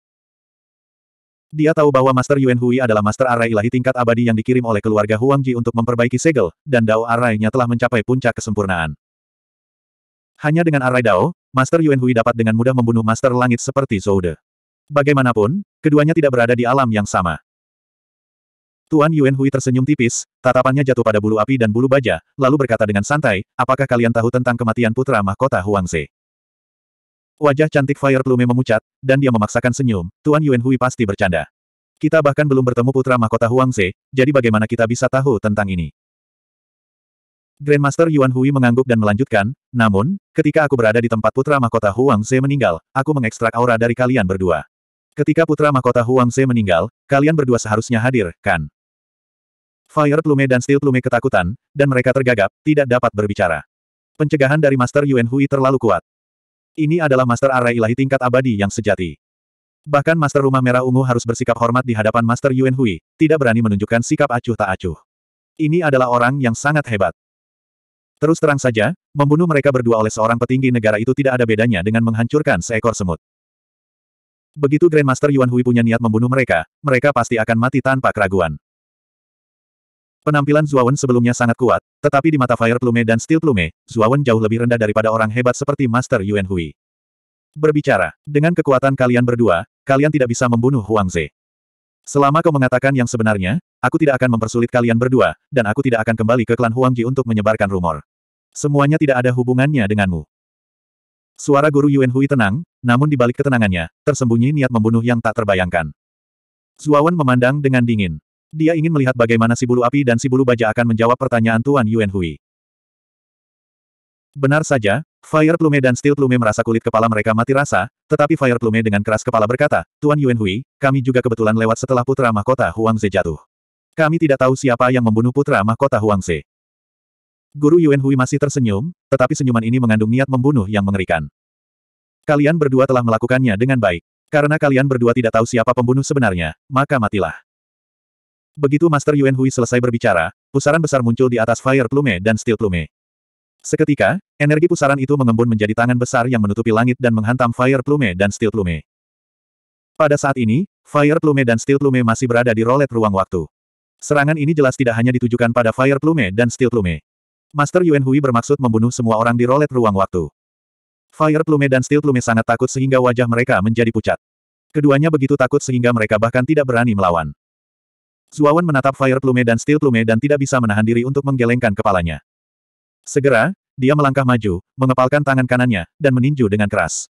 Dia tahu bahwa Master Yuan Hui adalah Master Arai ilahi tingkat abadi yang dikirim oleh keluarga Huangji untuk memperbaiki segel, dan Dao Arai-nya telah mencapai puncak kesempurnaan. Hanya dengan Arai Dao, Master Yuan Hui dapat dengan mudah membunuh Master Langit seperti Zoude. Bagaimanapun, keduanya tidak berada di alam yang sama. Tuan Yuan Hui tersenyum tipis, tatapannya jatuh pada bulu api dan bulu baja, lalu berkata dengan santai, apakah kalian tahu tentang kematian putra mahkota Huangze? Wajah cantik Fire Plume memucat, dan dia memaksakan senyum, Tuan Yuan Hui pasti bercanda. Kita bahkan belum bertemu putra mahkota Huangze, jadi bagaimana kita bisa tahu tentang ini? Grandmaster Yuan Hui mengangguk dan melanjutkan, namun, ketika aku berada di tempat putra mahkota Huang Ze meninggal, aku mengekstrak aura dari kalian berdua. Ketika putra mahkota Huang Ze meninggal, kalian berdua seharusnya hadir, kan? Fire Plume dan Steel Plume ketakutan, dan mereka tergagap, tidak dapat berbicara. Pencegahan dari Master Yuan Hui terlalu kuat. Ini adalah Master Array Ilahi tingkat abadi yang sejati. Bahkan Master Rumah Merah Ungu harus bersikap hormat di hadapan Master Yuan Hui, tidak berani menunjukkan sikap acuh tak acuh. Ini adalah orang yang sangat hebat. Terus terang saja, membunuh mereka berdua oleh seorang petinggi negara itu tidak ada bedanya dengan menghancurkan seekor semut. Begitu Grandmaster Yuan Hui punya niat membunuh mereka, mereka pasti akan mati tanpa keraguan. Penampilan Zuawan sebelumnya sangat kuat, tetapi di mata Fire Plume dan Steel Plume, Zuawan jauh lebih rendah daripada orang hebat seperti Master Yuan Hui. Berbicara, dengan kekuatan kalian berdua, kalian tidak bisa membunuh Huang Zhe. Selama kau mengatakan yang sebenarnya, aku tidak akan mempersulit kalian berdua, dan aku tidak akan kembali ke klan Huangji untuk menyebarkan rumor. Semuanya tidak ada hubungannya denganmu. Suara guru Yuan Hui tenang, namun di balik ketenangannya, tersembunyi niat membunuh yang tak terbayangkan. Zuawan memandang dengan dingin. Dia ingin melihat bagaimana si bulu api dan si bulu baja akan menjawab pertanyaan Tuan Yuan Hui. Benar saja, Fire Plume dan Steel Plume merasa kulit kepala mereka mati rasa, tetapi Fire Plume dengan keras kepala berkata, Tuan Yuan Hui, kami juga kebetulan lewat setelah putra mahkota Huang Ze jatuh. Kami tidak tahu siapa yang membunuh putra mahkota Huang Ze. Guru Yuan Hui masih tersenyum, tetapi senyuman ini mengandung niat membunuh yang mengerikan. Kalian berdua telah melakukannya dengan baik. Karena kalian berdua tidak tahu siapa pembunuh sebenarnya, maka matilah. Begitu Master Yuan Hui selesai berbicara, pusaran besar muncul di atas Fire Plume dan Steel Plume. Seketika, energi pusaran itu mengembun menjadi tangan besar yang menutupi langit dan menghantam Fire Plume dan Steel Plume. Pada saat ini, Fire Plume dan Steel Plume masih berada di rolet ruang waktu. Serangan ini jelas tidak hanya ditujukan pada Fire Plume dan Steel Plume. Master Yuan Hui bermaksud membunuh semua orang di rolet ruang waktu. Fire Plume dan Steel Plume sangat takut sehingga wajah mereka menjadi pucat. Keduanya begitu takut sehingga mereka bahkan tidak berani melawan. Zuawan menatap Fire Plume dan Steel Plume dan tidak bisa menahan diri untuk menggelengkan kepalanya. Segera, dia melangkah maju, mengepalkan tangan kanannya, dan meninju dengan keras.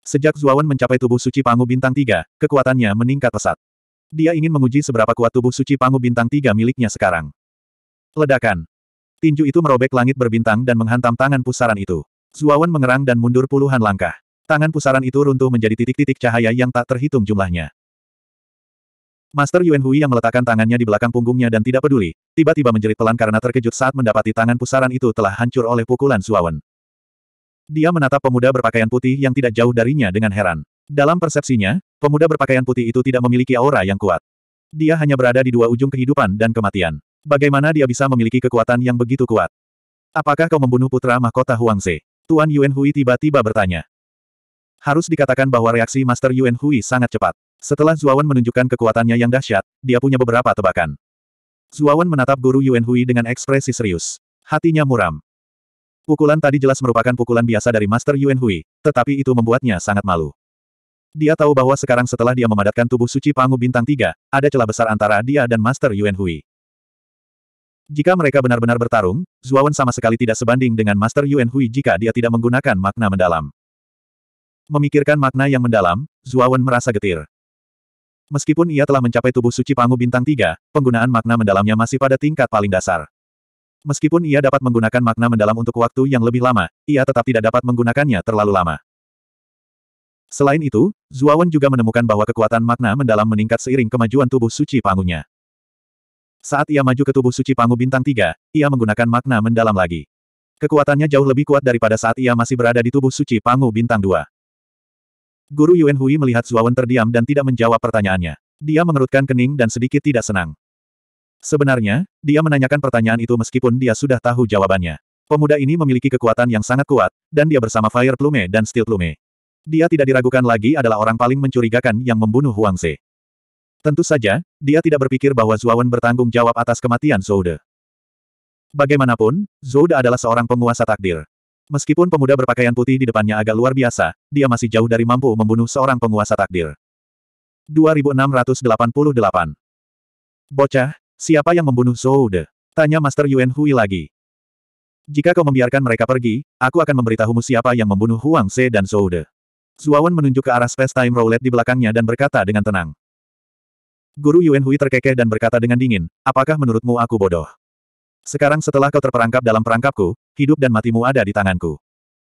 Sejak Zuawan mencapai tubuh suci Pangu Bintang tiga, kekuatannya meningkat pesat. Dia ingin menguji seberapa kuat tubuh suci Pangu Bintang tiga miliknya sekarang. Ledakan. Tinju itu merobek langit berbintang dan menghantam tangan pusaran itu. Zuawan mengerang dan mundur puluhan langkah. Tangan pusaran itu runtuh menjadi titik-titik cahaya yang tak terhitung jumlahnya. Master Yuan Hui yang meletakkan tangannya di belakang punggungnya dan tidak peduli, tiba-tiba menjerit pelan karena terkejut saat mendapati tangan pusaran itu telah hancur oleh pukulan Suawen. Dia menatap pemuda berpakaian putih yang tidak jauh darinya dengan heran. Dalam persepsinya, pemuda berpakaian putih itu tidak memiliki aura yang kuat. Dia hanya berada di dua ujung kehidupan dan kematian. Bagaimana dia bisa memiliki kekuatan yang begitu kuat? Apakah kau membunuh putra mahkota Huangze? Tuan Yuan Hui tiba-tiba bertanya. Harus dikatakan bahwa reaksi Master Yuan Hui sangat cepat. Setelah Zuawan menunjukkan kekuatannya yang dahsyat, dia punya beberapa tebakan. Zuawan menatap guru Yuan Hui dengan ekspresi serius. Hatinya muram. Pukulan tadi jelas merupakan pukulan biasa dari Master Yuan Hui, tetapi itu membuatnya sangat malu. Dia tahu bahwa sekarang setelah dia memadatkan tubuh suci Pangu Bintang 3, ada celah besar antara dia dan Master Yuan Hui. Jika mereka benar-benar bertarung, Zuawan sama sekali tidak sebanding dengan Master Yuan Hui jika dia tidak menggunakan makna mendalam. Memikirkan makna yang mendalam, Zuawan merasa getir. Meskipun ia telah mencapai tubuh suci Pangu Bintang tiga, penggunaan makna mendalamnya masih pada tingkat paling dasar. Meskipun ia dapat menggunakan makna mendalam untuk waktu yang lebih lama, ia tetap tidak dapat menggunakannya terlalu lama. Selain itu, Zuawan juga menemukan bahwa kekuatan makna mendalam meningkat seiring kemajuan tubuh suci pangunya. Saat ia maju ke tubuh suci pangu bintang tiga, ia menggunakan makna mendalam lagi. Kekuatannya jauh lebih kuat daripada saat ia masih berada di tubuh suci pangu bintang dua. Guru Yuan Hui melihat Zuawan terdiam dan tidak menjawab pertanyaannya. Dia mengerutkan kening dan sedikit tidak senang. Sebenarnya, dia menanyakan pertanyaan itu meskipun dia sudah tahu jawabannya. Pemuda ini memiliki kekuatan yang sangat kuat, dan dia bersama Fire Plume dan Steel Plume. Dia tidak diragukan lagi adalah orang paling mencurigakan yang membunuh Huang Zhe. Tentu saja, dia tidak berpikir bahwa Zuawan bertanggung jawab atas kematian Zoude. Bagaimanapun, Zoude adalah seorang penguasa takdir. Meskipun pemuda berpakaian putih di depannya agak luar biasa, dia masih jauh dari mampu membunuh seorang penguasa takdir. 2688 Bocah, siapa yang membunuh Zhou De? Tanya Master Yuan Hui lagi. Jika kau membiarkan mereka pergi, aku akan memberitahumu siapa yang membunuh Huang Se dan Zhou De. Zuawan menunjuk ke arah space time roulette di belakangnya dan berkata dengan tenang. Guru Yuan Hui terkekeh dan berkata dengan dingin, apakah menurutmu aku bodoh? Sekarang setelah kau terperangkap dalam perangkapku, hidup dan matimu ada di tanganku.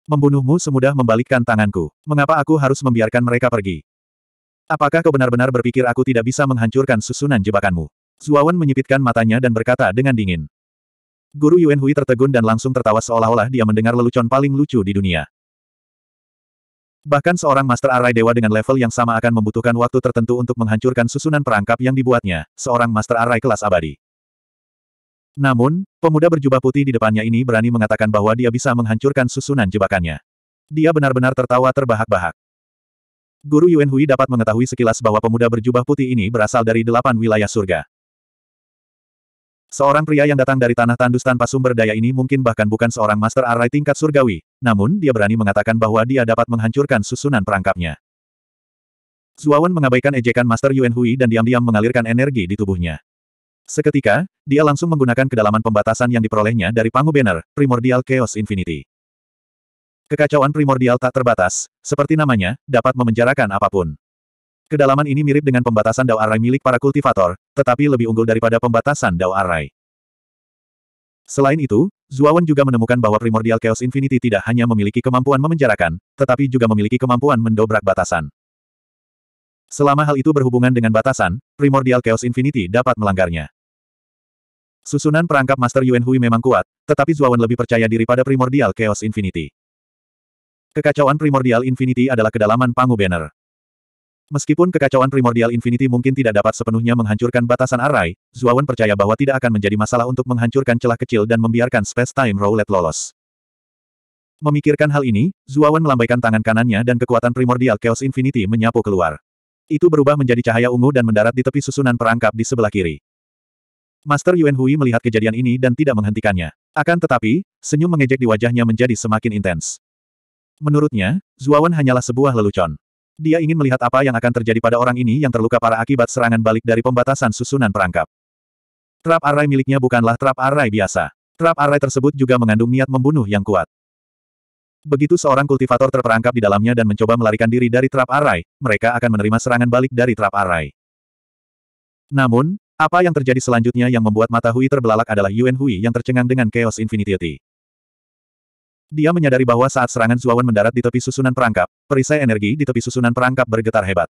Membunuhmu semudah membalikkan tanganku. Mengapa aku harus membiarkan mereka pergi? Apakah kau benar-benar berpikir aku tidak bisa menghancurkan susunan jebakanmu? Zuawan menyipitkan matanya dan berkata dengan dingin. Guru Yuan Hui tertegun dan langsung tertawa seolah-olah dia mendengar lelucon paling lucu di dunia. Bahkan seorang Master Arai Dewa dengan level yang sama akan membutuhkan waktu tertentu untuk menghancurkan susunan perangkap yang dibuatnya, seorang Master Arai kelas abadi. Namun, pemuda berjubah putih di depannya ini berani mengatakan bahwa dia bisa menghancurkan susunan jebakannya. Dia benar-benar tertawa terbahak-bahak. Guru Yuan Hui dapat mengetahui sekilas bahwa pemuda berjubah putih ini berasal dari delapan wilayah surga. Seorang pria yang datang dari tanah tandus tanpa sumber daya ini mungkin bahkan bukan seorang Master arai tingkat surgawi, namun dia berani mengatakan bahwa dia dapat menghancurkan susunan perangkapnya. Zuawan mengabaikan ejekan Master Yuan Hui dan diam-diam mengalirkan energi di tubuhnya. Seketika, dia langsung menggunakan kedalaman pembatasan yang diperolehnya dari Pangu Banner, Primordial Chaos Infinity. Kekacauan primordial tak terbatas, seperti namanya, dapat memenjarakan apapun. Kedalaman ini mirip dengan pembatasan Dao Arai milik para kultivator, tetapi lebih unggul daripada pembatasan Dao Arai. Selain itu, Zuawan juga menemukan bahwa Primordial Chaos Infinity tidak hanya memiliki kemampuan memenjarakan, tetapi juga memiliki kemampuan mendobrak batasan. Selama hal itu berhubungan dengan batasan, primordial Chaos Infinity dapat melanggarnya. Susunan perangkap Master Yuan Hui memang kuat, tetapi Zuawan lebih percaya diri pada primordial Chaos Infinity. Kekacauan primordial Infinity adalah kedalaman Pangu Banner. Meskipun kekacauan primordial Infinity mungkin tidak dapat sepenuhnya menghancurkan batasan arai, Zuawan percaya bahwa tidak akan menjadi masalah untuk menghancurkan celah kecil dan membiarkan space-time roulette lolos. Memikirkan hal ini, Zuawan melambaikan tangan kanannya dan kekuatan primordial Chaos Infinity menyapu keluar. Itu berubah menjadi cahaya ungu dan mendarat di tepi susunan perangkap di sebelah kiri. Master Yuan Hui melihat kejadian ini dan tidak menghentikannya. Akan tetapi, senyum mengejek di wajahnya menjadi semakin intens. Menurutnya, Zuawan hanyalah sebuah lelucon. Dia ingin melihat apa yang akan terjadi pada orang ini yang terluka parah akibat serangan balik dari pembatasan susunan perangkap. Trap arai miliknya bukanlah trap arai biasa. Trap arai tersebut juga mengandung niat membunuh yang kuat. Begitu seorang kultivator terperangkap di dalamnya dan mencoba melarikan diri dari trap arai, mereka akan menerima serangan balik dari trap arai. Namun, apa yang terjadi selanjutnya yang membuat mata Hui terbelalak adalah Yuan Hui yang tercengang dengan Chaos Infinity. Dia menyadari bahwa saat serangan Zuawan mendarat di tepi susunan perangkap, perisai energi di tepi susunan perangkap bergetar hebat.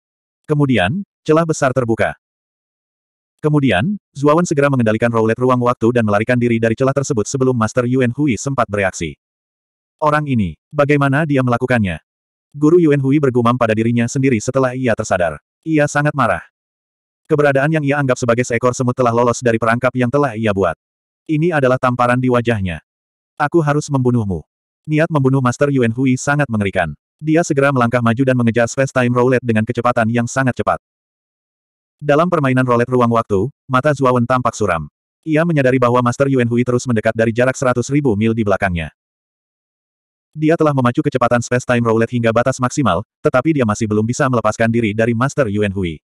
Kemudian, celah besar terbuka. Kemudian, Zuawan segera mengendalikan roulette ruang waktu dan melarikan diri dari celah tersebut sebelum Master Yuan Hui sempat bereaksi. Orang ini, bagaimana dia melakukannya? Guru Yuan Hui bergumam pada dirinya sendiri setelah ia tersadar. Ia sangat marah. Keberadaan yang ia anggap sebagai seekor semut telah lolos dari perangkap yang telah ia buat. Ini adalah tamparan di wajahnya. Aku harus membunuhmu. Niat membunuh Master Yuan Hui sangat mengerikan. Dia segera melangkah maju dan mengejar space-time roulette dengan kecepatan yang sangat cepat. Dalam permainan roulette ruang waktu, mata Zuawan tampak suram. Ia menyadari bahwa Master Yuan Hui terus mendekat dari jarak 100.000 mil di belakangnya. Dia telah memacu kecepatan space-time roulette hingga batas maksimal, tetapi dia masih belum bisa melepaskan diri dari Master Yuan Hui.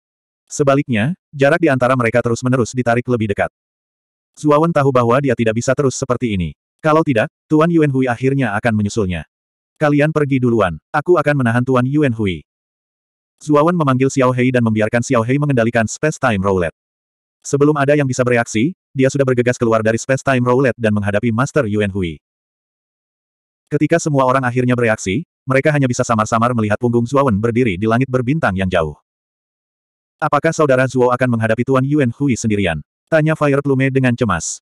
Sebaliknya, jarak di antara mereka terus-menerus ditarik lebih dekat. Zuawan tahu bahwa dia tidak bisa terus seperti ini. Kalau tidak, Tuan Yuan Hui akhirnya akan menyusulnya. Kalian pergi duluan. Aku akan menahan Tuan Yuan Hui. Zuawan memanggil Xiao Hei dan membiarkan Xiao Hei mengendalikan space-time roulette. Sebelum ada yang bisa bereaksi, dia sudah bergegas keluar dari space-time roulette dan menghadapi Master Yuan Hui. Ketika semua orang akhirnya bereaksi, mereka hanya bisa samar-samar melihat punggung Zuowen berdiri di langit berbintang yang jauh. Apakah saudara Zuo akan menghadapi Tuan Yuan Hui sendirian? Tanya Fire Plume dengan cemas.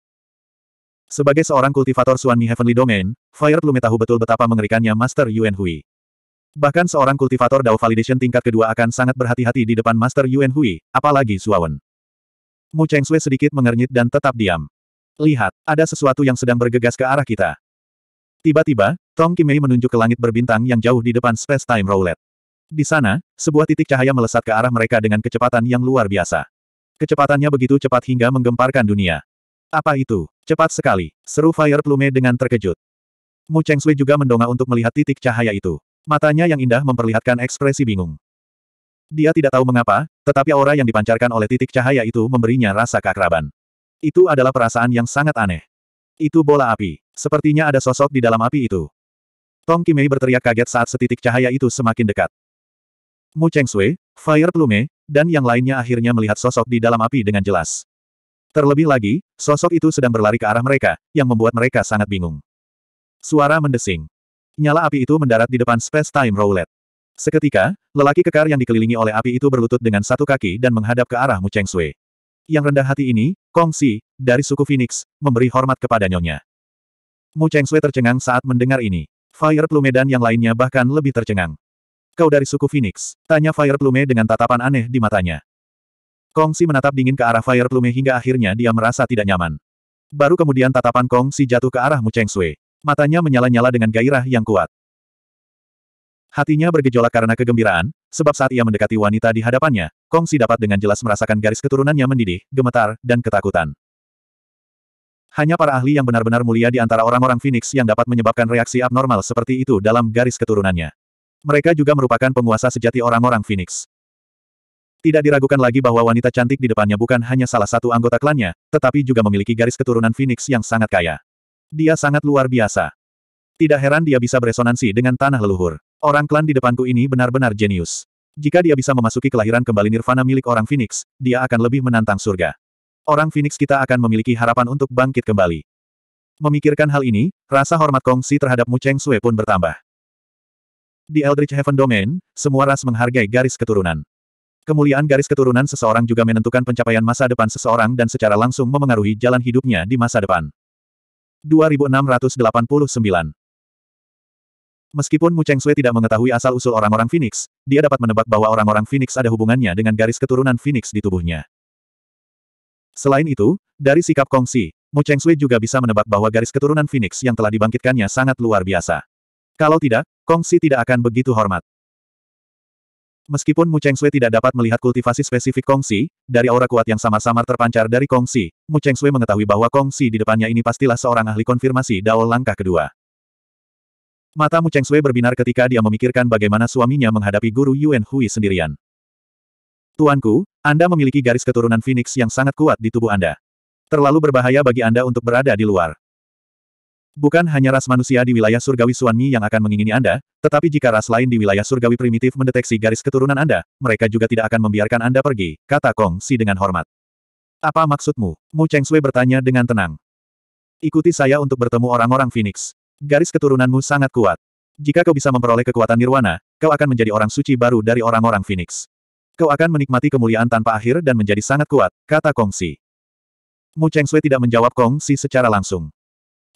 Sebagai seorang kultivator Suanmi Heavenly Domain, Fire Plume tahu betul betapa mengerikannya Master Yuan Hui. Bahkan seorang kultivator Dao Validation tingkat kedua akan sangat berhati-hati di depan Master Yuan Hui, apalagi Zuowen. Mu Cheng Sui sedikit mengernyit dan tetap diam. Lihat, ada sesuatu yang sedang bergegas ke arah kita. Tiba-tiba, Tong Kimei menunjuk ke langit berbintang yang jauh di depan space-time roulette. Di sana, sebuah titik cahaya melesat ke arah mereka dengan kecepatan yang luar biasa. Kecepatannya begitu cepat hingga menggemparkan dunia. Apa itu? Cepat sekali, seru Fire Plume dengan terkejut. Mu Cheng Sui juga mendongak untuk melihat titik cahaya itu. Matanya yang indah memperlihatkan ekspresi bingung. Dia tidak tahu mengapa, tetapi aura yang dipancarkan oleh titik cahaya itu memberinya rasa keakraban. Itu adalah perasaan yang sangat aneh. Itu bola api. Sepertinya ada sosok di dalam api itu. Tong Kimei berteriak kaget saat setitik cahaya itu semakin dekat. Mu Cheng Sui, Fire Plume, dan yang lainnya akhirnya melihat sosok di dalam api dengan jelas. Terlebih lagi, sosok itu sedang berlari ke arah mereka, yang membuat mereka sangat bingung. Suara mendesing. Nyala api itu mendarat di depan Space Time Roulette. Seketika, lelaki kekar yang dikelilingi oleh api itu berlutut dengan satu kaki dan menghadap ke arah Mu Cheng Sui yang rendah hati ini, Kong Si, dari suku Phoenix, memberi hormat kepada nyonya. Mu Cheng Sui tercengang saat mendengar ini. Fire Plume dan yang lainnya bahkan lebih tercengang. Kau dari suku Phoenix? Tanya Fire Plume dengan tatapan aneh di matanya. Kong Si menatap dingin ke arah Fire Plume hingga akhirnya dia merasa tidak nyaman. Baru kemudian tatapan Kong Si jatuh ke arah Mu Cheng Sui. Matanya menyala-nyala dengan gairah yang kuat. Hatinya bergejolak karena kegembiraan, sebab saat ia mendekati wanita di hadapannya, Kongsi dapat dengan jelas merasakan garis keturunannya mendidih, gemetar, dan ketakutan. Hanya para ahli yang benar-benar mulia di antara orang-orang Phoenix yang dapat menyebabkan reaksi abnormal seperti itu dalam garis keturunannya. Mereka juga merupakan penguasa sejati orang-orang Phoenix. Tidak diragukan lagi bahwa wanita cantik di depannya bukan hanya salah satu anggota klannya, tetapi juga memiliki garis keturunan Phoenix yang sangat kaya. Dia sangat luar biasa. Tidak heran dia bisa beresonansi dengan tanah leluhur. Orang klan di depanku ini benar-benar jenius. Jika dia bisa memasuki kelahiran kembali nirvana milik orang Phoenix, dia akan lebih menantang surga. Orang Phoenix kita akan memiliki harapan untuk bangkit kembali. Memikirkan hal ini, rasa hormat Kongsi terhadap Mu Cheng Sui pun bertambah. Di Eldritch Heaven Domain, semua ras menghargai garis keturunan. Kemuliaan garis keturunan seseorang juga menentukan pencapaian masa depan seseorang dan secara langsung memengaruhi jalan hidupnya di masa depan. 2689 Meskipun Mu Cheng Sui tidak mengetahui asal-usul orang-orang Phoenix, dia dapat menebak bahwa orang-orang Phoenix ada hubungannya dengan garis keturunan Phoenix di tubuhnya. Selain itu, dari sikap Kong Si, Mu Cheng Sui juga bisa menebak bahwa garis keturunan Phoenix yang telah dibangkitkannya sangat luar biasa. Kalau tidak, Kong Si tidak akan begitu hormat. Meskipun Mu Cheng Sui tidak dapat melihat kultivasi spesifik Kong Si, dari aura kuat yang samar-samar terpancar dari Kong Si, Mu Cheng Sui mengetahui bahwa Kong Si di depannya ini pastilah seorang ahli konfirmasi Dao langkah kedua. Mata Mu Cheng Sui berbinar ketika dia memikirkan bagaimana suaminya menghadapi guru Yuan Hui sendirian. Tuanku, Anda memiliki garis keturunan Phoenix yang sangat kuat di tubuh Anda. Terlalu berbahaya bagi Anda untuk berada di luar. Bukan hanya ras manusia di wilayah surgawi Suanmi yang akan mengingini Anda, tetapi jika ras lain di wilayah surgawi primitif mendeteksi garis keturunan Anda, mereka juga tidak akan membiarkan Anda pergi, kata Kong Si dengan hormat. Apa maksudmu? Mu Cheng Sui bertanya dengan tenang. Ikuti saya untuk bertemu orang-orang Phoenix. Garis keturunanmu sangat kuat. Jika kau bisa memperoleh kekuatan nirwana, kau akan menjadi orang suci baru dari orang-orang Phoenix. Kau akan menikmati kemuliaan tanpa akhir dan menjadi sangat kuat, kata Kongsi. Mu Cheng Sui tidak menjawab Kongsi secara langsung.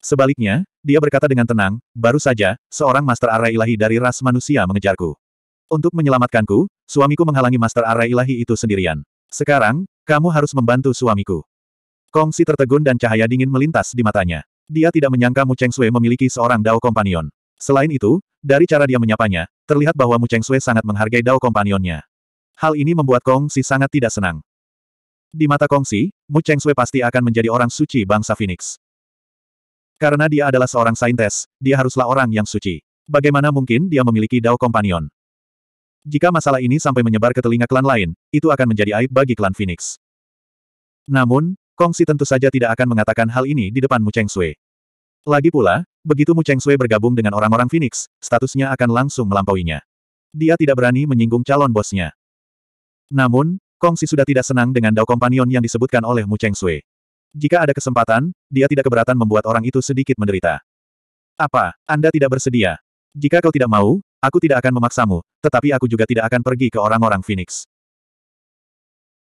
Sebaliknya, dia berkata dengan tenang, baru saja, seorang Master Arai Ilahi dari ras manusia mengejarku. Untuk menyelamatkanku, suamiku menghalangi Master Arai Ilahi itu sendirian. Sekarang, kamu harus membantu suamiku. Kongsi tertegun dan cahaya dingin melintas di matanya. Dia tidak menyangka Mu Cheng Sui memiliki seorang Dao Companion. Selain itu, dari cara dia menyapanya, terlihat bahwa Mu Cheng Sui sangat menghargai Dao Companionnya. Hal ini membuat Kong Si sangat tidak senang. Di mata Kong Si, Mu Cheng Sui pasti akan menjadi orang suci bangsa Phoenix. Karena dia adalah seorang saintes, dia haruslah orang yang suci. Bagaimana mungkin dia memiliki Dao Companion? Jika masalah ini sampai menyebar ke telinga klan lain, itu akan menjadi aib bagi klan Phoenix. Namun, Kongsi tentu saja tidak akan mengatakan hal ini di depan Mu Cheng Sui. Lagi pula, begitu Mu Cheng Sui bergabung dengan orang-orang Phoenix, statusnya akan langsung melampauinya. Dia tidak berani menyinggung calon bosnya. Namun, Kongsi sudah tidak senang dengan dao Companion yang disebutkan oleh Mu Cheng Sui. Jika ada kesempatan, dia tidak keberatan membuat orang itu sedikit menderita. Apa, Anda tidak bersedia? Jika kau tidak mau, aku tidak akan memaksamu, tetapi aku juga tidak akan pergi ke orang-orang Phoenix.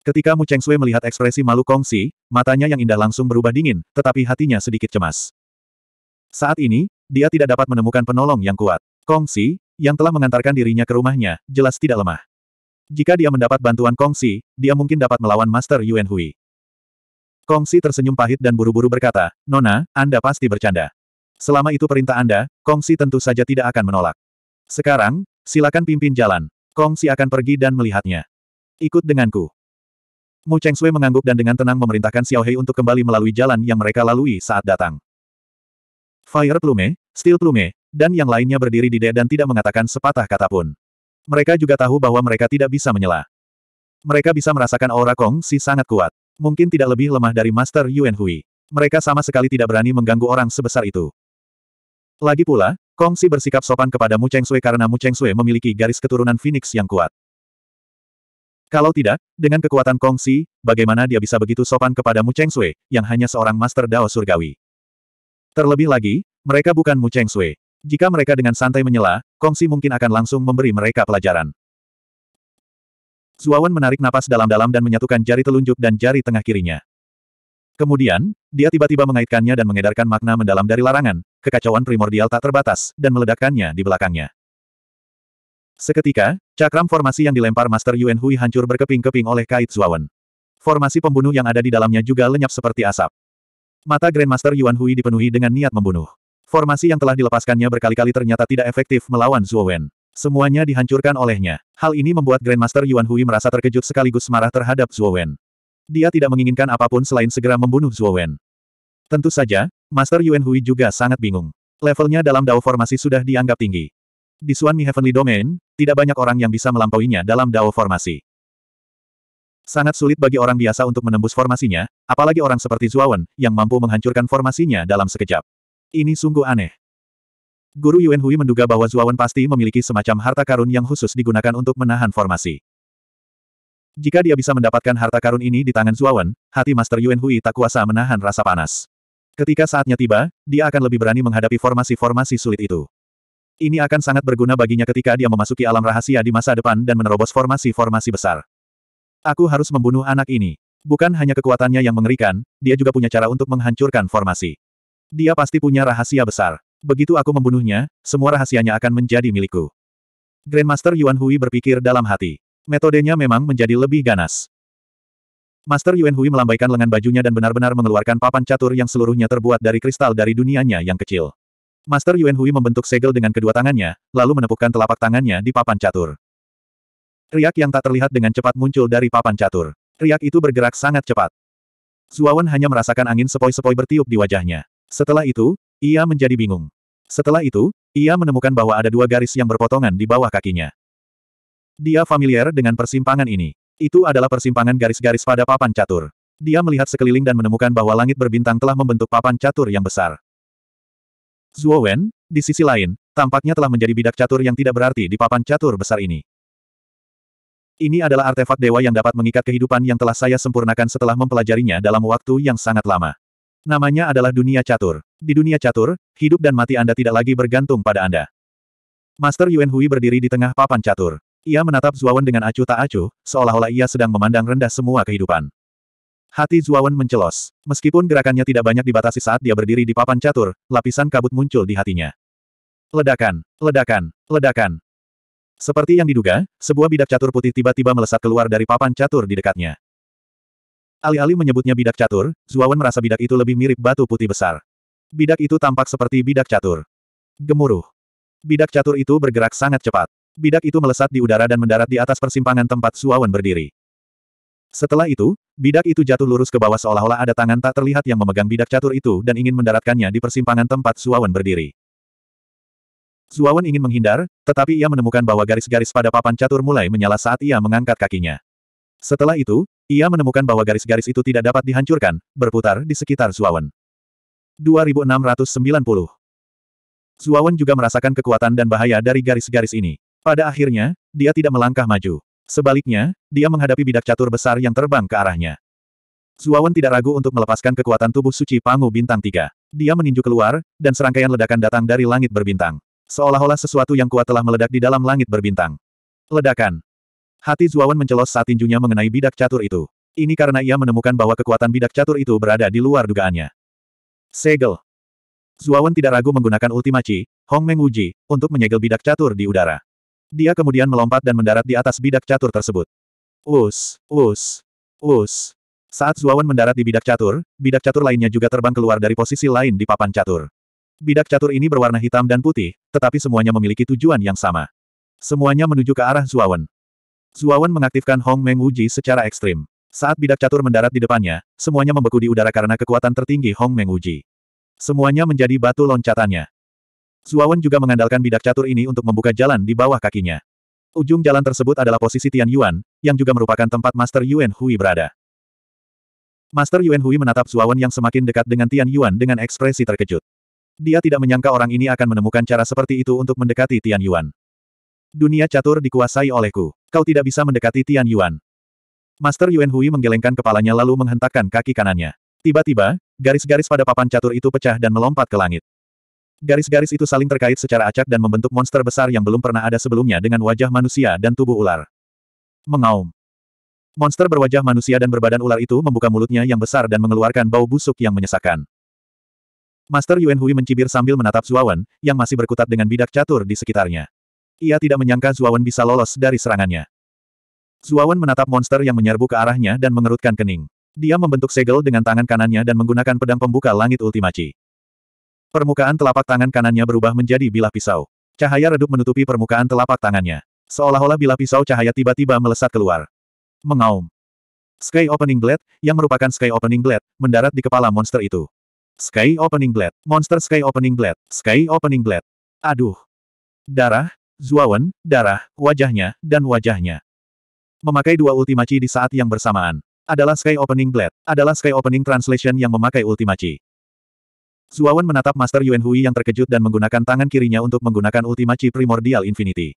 Ketika Mu Cheng Sui melihat ekspresi malu Kong Kongsi, matanya yang indah langsung berubah dingin, tetapi hatinya sedikit cemas. Saat ini, dia tidak dapat menemukan penolong yang kuat. Kong Kongsi, yang telah mengantarkan dirinya ke rumahnya, jelas tidak lemah. Jika dia mendapat bantuan Kong Kongsi, dia mungkin dapat melawan Master Yuan Hui. Kongsi tersenyum pahit dan buru-buru berkata, Nona, Anda pasti bercanda. Selama itu perintah Anda, Kong Kongsi tentu saja tidak akan menolak. Sekarang, silakan pimpin jalan. Kong Kongsi akan pergi dan melihatnya. Ikut denganku. Mu Cheng Sui mengangguk dan dengan tenang memerintahkan Xiao Hei untuk kembali melalui jalan yang mereka lalui saat datang. Fire Plume, Steel Plume, dan yang lainnya berdiri di dek dan tidak mengatakan sepatah kata pun. Mereka juga tahu bahwa mereka tidak bisa menyela. Mereka bisa merasakan aura Kong Si sangat kuat. Mungkin tidak lebih lemah dari Master Yuan Hui. Mereka sama sekali tidak berani mengganggu orang sebesar itu. Lagi pula, Kong Si bersikap sopan kepada Mu Cheng Sui karena Mu Cheng Sui memiliki garis keturunan Phoenix yang kuat. Kalau tidak, dengan kekuatan Kongsi, bagaimana dia bisa begitu sopan kepada Mu Cheng Sui, yang hanya seorang Master Dao Surgawi? Terlebih lagi, mereka bukan Mu Cheng Sui. Jika mereka dengan santai menyela, Kongsi mungkin akan langsung memberi mereka pelajaran. Zuawan menarik napas dalam-dalam dan menyatukan jari telunjuk dan jari tengah kirinya. Kemudian, dia tiba-tiba mengaitkannya dan mengedarkan makna mendalam dari larangan, kekacauan primordial tak terbatas, dan meledakkannya di belakangnya. Seketika, cakram formasi yang dilempar Master Yuan Hui hancur berkeping-keping oleh kait Zuawan. Formasi pembunuh yang ada di dalamnya juga lenyap seperti asap. Mata Grandmaster Yuan Hui dipenuhi dengan niat membunuh. Formasi yang telah dilepaskannya berkali-kali ternyata tidak efektif melawan Zuowen. Semuanya dihancurkan olehnya. Hal ini membuat Grandmaster Yuan Hui merasa terkejut sekaligus marah terhadap Zuowen. Dia tidak menginginkan apapun selain segera membunuh Zuowen. Tentu saja, Master Yuan Hui juga sangat bingung. Levelnya dalam Dao Formasi sudah dianggap tinggi. Di Suanmi Heavenly Domain, tidak banyak orang yang bisa melampauinya dalam Dao formasi. Sangat sulit bagi orang biasa untuk menembus formasinya, apalagi orang seperti Zuawan, yang mampu menghancurkan formasinya dalam sekejap. Ini sungguh aneh. Guru Yuan Hui menduga bahwa Zuawan pasti memiliki semacam harta karun yang khusus digunakan untuk menahan formasi. Jika dia bisa mendapatkan harta karun ini di tangan Zuawan, hati Master Yuan Hui tak kuasa menahan rasa panas. Ketika saatnya tiba, dia akan lebih berani menghadapi formasi-formasi sulit itu. Ini akan sangat berguna baginya ketika dia memasuki alam rahasia di masa depan dan menerobos formasi-formasi besar. Aku harus membunuh anak ini. Bukan hanya kekuatannya yang mengerikan, dia juga punya cara untuk menghancurkan formasi. Dia pasti punya rahasia besar. Begitu aku membunuhnya, semua rahasianya akan menjadi milikku. Grandmaster Yuan Hui berpikir dalam hati. Metodenya memang menjadi lebih ganas. Master Yuan Hui melambaikan lengan bajunya dan benar-benar mengeluarkan papan catur yang seluruhnya terbuat dari kristal dari dunianya yang kecil. Master Yuan Hui membentuk segel dengan kedua tangannya, lalu menepukkan telapak tangannya di papan catur. Riak yang tak terlihat dengan cepat muncul dari papan catur. Riak itu bergerak sangat cepat. Zuawan hanya merasakan angin sepoi-sepoi bertiup di wajahnya. Setelah itu, ia menjadi bingung. Setelah itu, ia menemukan bahwa ada dua garis yang berpotongan di bawah kakinya. Dia familiar dengan persimpangan ini. Itu adalah persimpangan garis-garis pada papan catur. Dia melihat sekeliling dan menemukan bahwa langit berbintang telah membentuk papan catur yang besar. Zuo Wen, di sisi lain, tampaknya telah menjadi bidak catur yang tidak berarti di papan catur besar ini. Ini adalah artefak dewa yang dapat mengikat kehidupan yang telah saya sempurnakan setelah mempelajarinya dalam waktu yang sangat lama. Namanya adalah dunia catur. Di dunia catur, hidup dan mati Anda tidak lagi bergantung pada Anda. Master Yuan Hui berdiri di tengah papan catur. Ia menatap Zuo Wen dengan acuh tak acuh, seolah-olah ia sedang memandang rendah semua kehidupan. Hati Zuawan mencelos. Meskipun gerakannya tidak banyak dibatasi saat dia berdiri di papan catur, lapisan kabut muncul di hatinya. Ledakan, ledakan, ledakan. Seperti yang diduga, sebuah bidak catur putih tiba-tiba melesat keluar dari papan catur di dekatnya. Alih-alih menyebutnya bidak catur, Zuawan merasa bidak itu lebih mirip batu putih besar. Bidak itu tampak seperti bidak catur. Gemuruh. Bidak catur itu bergerak sangat cepat. Bidak itu melesat di udara dan mendarat di atas persimpangan tempat Zuawan berdiri. Setelah itu, bidak itu jatuh lurus ke bawah seolah-olah ada tangan tak terlihat yang memegang bidak catur itu dan ingin mendaratkannya di persimpangan tempat Suawan berdiri. Suawan ingin menghindar, tetapi ia menemukan bahwa garis-garis pada papan catur mulai menyala saat ia mengangkat kakinya. Setelah itu, ia menemukan bahwa garis-garis itu tidak dapat dihancurkan, berputar di sekitar Suawan. 2690 Suawan juga merasakan kekuatan dan bahaya dari garis-garis ini. Pada akhirnya, dia tidak melangkah maju. Sebaliknya, dia menghadapi bidak catur besar yang terbang ke arahnya. Zuawan tidak ragu untuk melepaskan kekuatan tubuh suci Pangu Bintang Tiga. Dia meninju keluar, dan serangkaian ledakan datang dari langit berbintang. Seolah-olah sesuatu yang kuat telah meledak di dalam langit berbintang. Ledakan. Hati Zuawan mencelos saat tinjunya mengenai bidak catur itu. Ini karena ia menemukan bahwa kekuatan bidak catur itu berada di luar dugaannya. Segel. Zuawan tidak ragu menggunakan ultimaci, Hong Meng Wuji untuk menyegel bidak catur di udara. Dia kemudian melompat dan mendarat di atas bidak catur tersebut. Us, us, us. Saat Zuawan mendarat di bidak catur, bidak catur lainnya juga terbang keluar dari posisi lain di papan catur. Bidak catur ini berwarna hitam dan putih, tetapi semuanya memiliki tujuan yang sama. Semuanya menuju ke arah Zuawan. Zuawan mengaktifkan Hong Meng Wuji secara ekstrim. Saat bidak catur mendarat di depannya, semuanya membeku di udara karena kekuatan tertinggi Hong Meng Wuji. Semuanya menjadi batu loncatannya. Suawan juga mengandalkan bidak catur ini untuk membuka jalan di bawah kakinya. Ujung jalan tersebut adalah posisi Tian Yuan, yang juga merupakan tempat Master Yuan Hui berada. Master Yuan Hui menatap Suawan yang semakin dekat dengan Tian Yuan dengan ekspresi terkejut. Dia tidak menyangka orang ini akan menemukan cara seperti itu untuk mendekati Tian Yuan. Dunia catur dikuasai olehku. Kau tidak bisa mendekati Tian Yuan. Master Yuan Hui menggelengkan kepalanya lalu menghentakkan kaki kanannya. Tiba-tiba, garis-garis pada papan catur itu pecah dan melompat ke langit. Garis-garis itu saling terkait secara acak dan membentuk monster besar yang belum pernah ada sebelumnya dengan wajah manusia dan tubuh ular. Mengaum. Monster berwajah manusia dan berbadan ular itu membuka mulutnya yang besar dan mengeluarkan bau busuk yang menyesakkan. Master Yuan Hui mencibir sambil menatap Zuawan, yang masih berkutat dengan bidak catur di sekitarnya. Ia tidak menyangka Zuawan bisa lolos dari serangannya. Zuawan menatap monster yang menyerbu ke arahnya dan mengerutkan kening. Dia membentuk segel dengan tangan kanannya dan menggunakan pedang pembuka langit Ultimaci. Permukaan telapak tangan kanannya berubah menjadi bilah pisau. Cahaya redup menutupi permukaan telapak tangannya. Seolah-olah bilah pisau cahaya tiba-tiba melesat keluar. Mengaum. Sky Opening Blade, yang merupakan Sky Opening Blade, mendarat di kepala monster itu. Sky Opening Blade, Monster Sky Opening Blade, Sky Opening Blade. Aduh. Darah, Zuawan, darah, wajahnya, dan wajahnya. Memakai dua Ultimaci di saat yang bersamaan. Adalah Sky Opening Blade, adalah Sky Opening Translation yang memakai Ultimaci. Zuawan menatap Master Yuan Hui yang terkejut dan menggunakan tangan kirinya untuk menggunakan Ultima Chi Primordial Infinity.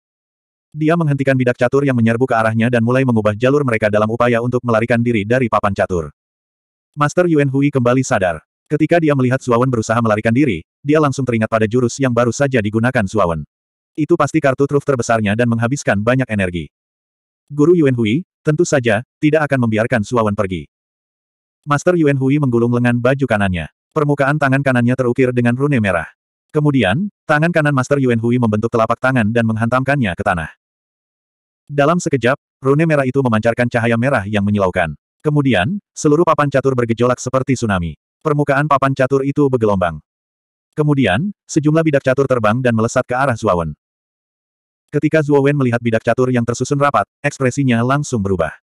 Dia menghentikan bidak catur yang menyerbu ke arahnya dan mulai mengubah jalur mereka dalam upaya untuk melarikan diri dari papan catur. Master Yuan Hui kembali sadar. Ketika dia melihat Zuawan berusaha melarikan diri, dia langsung teringat pada jurus yang baru saja digunakan Zuawan. Itu pasti kartu truf terbesarnya dan menghabiskan banyak energi. Guru Yuan Hui, tentu saja, tidak akan membiarkan Zuawan pergi. Master Yuan Hui menggulung lengan baju kanannya. Permukaan tangan kanannya terukir dengan rune merah. Kemudian, tangan kanan Master Yuan Hui membentuk telapak tangan dan menghantamkannya ke tanah. Dalam sekejap, rune merah itu memancarkan cahaya merah yang menyilaukan. Kemudian, seluruh papan catur bergejolak seperti tsunami. Permukaan papan catur itu bergelombang. Kemudian, sejumlah bidak catur terbang dan melesat ke arah Zuawan. Ketika Zuawan melihat bidak catur yang tersusun rapat, ekspresinya langsung berubah.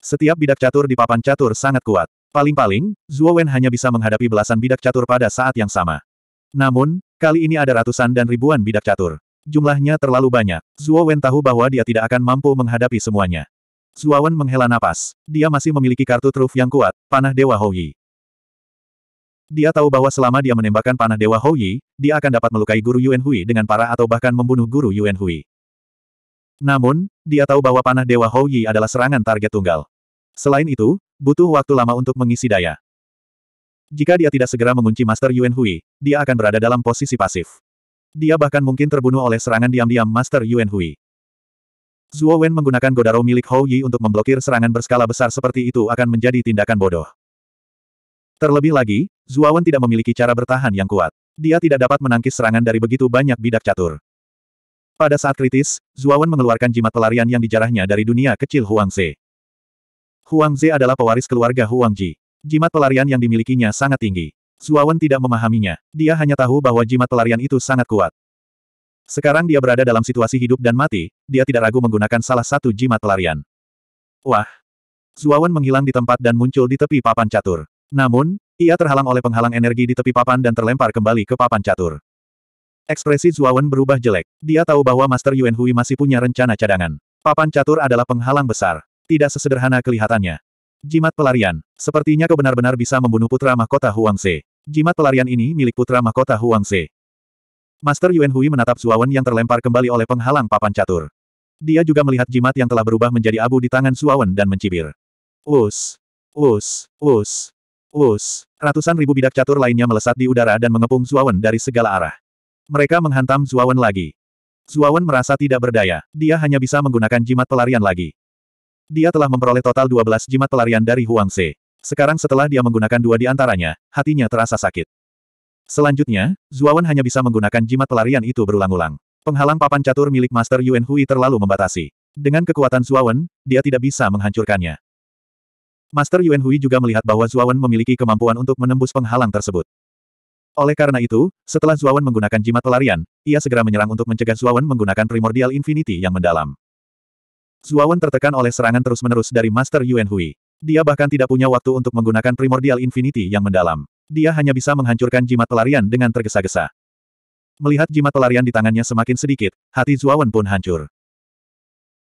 Setiap bidak catur di papan catur sangat kuat. Paling-paling, Zhuo Wen hanya bisa menghadapi belasan bidak catur pada saat yang sama. Namun, kali ini ada ratusan dan ribuan bidak catur. Jumlahnya terlalu banyak. Zhuo Wen tahu bahwa dia tidak akan mampu menghadapi semuanya. Zhuo Wen menghela napas. Dia masih memiliki kartu truf yang kuat, panah Dewa Houyi. Dia tahu bahwa selama dia menembakkan panah Dewa Houyi, dia akan dapat melukai Guru Yuan Hui dengan parah atau bahkan membunuh Guru Yuan Hui. Namun, dia tahu bahwa panah Dewa Houyi adalah serangan target tunggal. Selain itu, butuh waktu lama untuk mengisi daya. Jika dia tidak segera mengunci Master Yuan Hui, dia akan berada dalam posisi pasif. Dia bahkan mungkin terbunuh oleh serangan diam-diam Master Yuan Hui. Zhuo Wen menggunakan Godaro milik Hou Yi untuk memblokir serangan berskala besar seperti itu akan menjadi tindakan bodoh. Terlebih lagi, Zhuo Wen tidak memiliki cara bertahan yang kuat. Dia tidak dapat menangkis serangan dari begitu banyak bidak catur. Pada saat kritis, Zhuo Wen mengeluarkan jimat pelarian yang dijarahnya dari dunia kecil Huang Se. Huang Zhe adalah pewaris keluarga Huang Ji. Jimat pelarian yang dimilikinya sangat tinggi. Zuawan tidak memahaminya. Dia hanya tahu bahwa jimat pelarian itu sangat kuat. Sekarang dia berada dalam situasi hidup dan mati, dia tidak ragu menggunakan salah satu jimat pelarian. Wah! Zuawan menghilang di tempat dan muncul di tepi papan catur. Namun, ia terhalang oleh penghalang energi di tepi papan dan terlempar kembali ke papan catur. Ekspresi Zuawan berubah jelek. Dia tahu bahwa Master Yuan Hui masih punya rencana cadangan. Papan catur adalah penghalang besar tidak sesederhana kelihatannya. Jimat pelarian. Sepertinya kau benar-benar bisa membunuh putra mahkota Huangse. Jimat pelarian ini milik putra mahkota Huangse. Master Yuan Hui menatap Suawan yang terlempar kembali oleh penghalang papan catur. Dia juga melihat jimat yang telah berubah menjadi abu di tangan Suawan dan mencibir. Us, us, us, us. Ratusan ribu bidak catur lainnya melesat di udara dan mengepung Suawan dari segala arah. Mereka menghantam Suawan lagi. Suawan merasa tidak berdaya. Dia hanya bisa menggunakan jimat pelarian lagi. Dia telah memperoleh total 12 jimat pelarian dari Huang Se. Sekarang setelah dia menggunakan dua di antaranya, hatinya terasa sakit. Selanjutnya, Zuawan hanya bisa menggunakan jimat pelarian itu berulang-ulang. Penghalang papan catur milik Master Yuen Hui terlalu membatasi. Dengan kekuatan Zuawan, dia tidak bisa menghancurkannya. Master Yuen Hui juga melihat bahwa Zuawan memiliki kemampuan untuk menembus penghalang tersebut. Oleh karena itu, setelah Zuawan menggunakan jimat pelarian, ia segera menyerang untuk mencegah Zuawan menggunakan primordial infinity yang mendalam. Zuawan tertekan oleh serangan terus-menerus dari Master Yuan Hui. Dia bahkan tidak punya waktu untuk menggunakan primordial infinity yang mendalam. Dia hanya bisa menghancurkan jimat pelarian dengan tergesa-gesa. Melihat jimat pelarian di tangannya semakin sedikit, hati Zuawan pun hancur.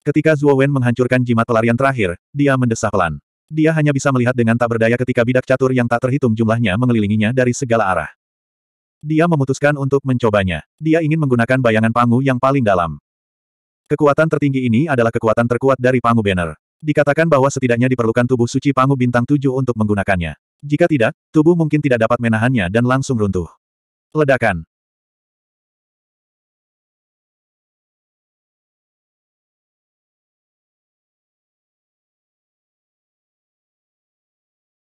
Ketika Zuawan menghancurkan jimat pelarian terakhir, dia mendesah pelan. Dia hanya bisa melihat dengan tak berdaya ketika bidak catur yang tak terhitung jumlahnya mengelilinginya dari segala arah. Dia memutuskan untuk mencobanya. Dia ingin menggunakan bayangan pangu yang paling dalam. Kekuatan tertinggi ini adalah kekuatan terkuat dari Pangu Banner. Dikatakan bahwa setidaknya diperlukan tubuh suci Pangu Bintang 7 untuk menggunakannya. Jika tidak, tubuh mungkin tidak dapat menahannya dan langsung runtuh. Ledakan.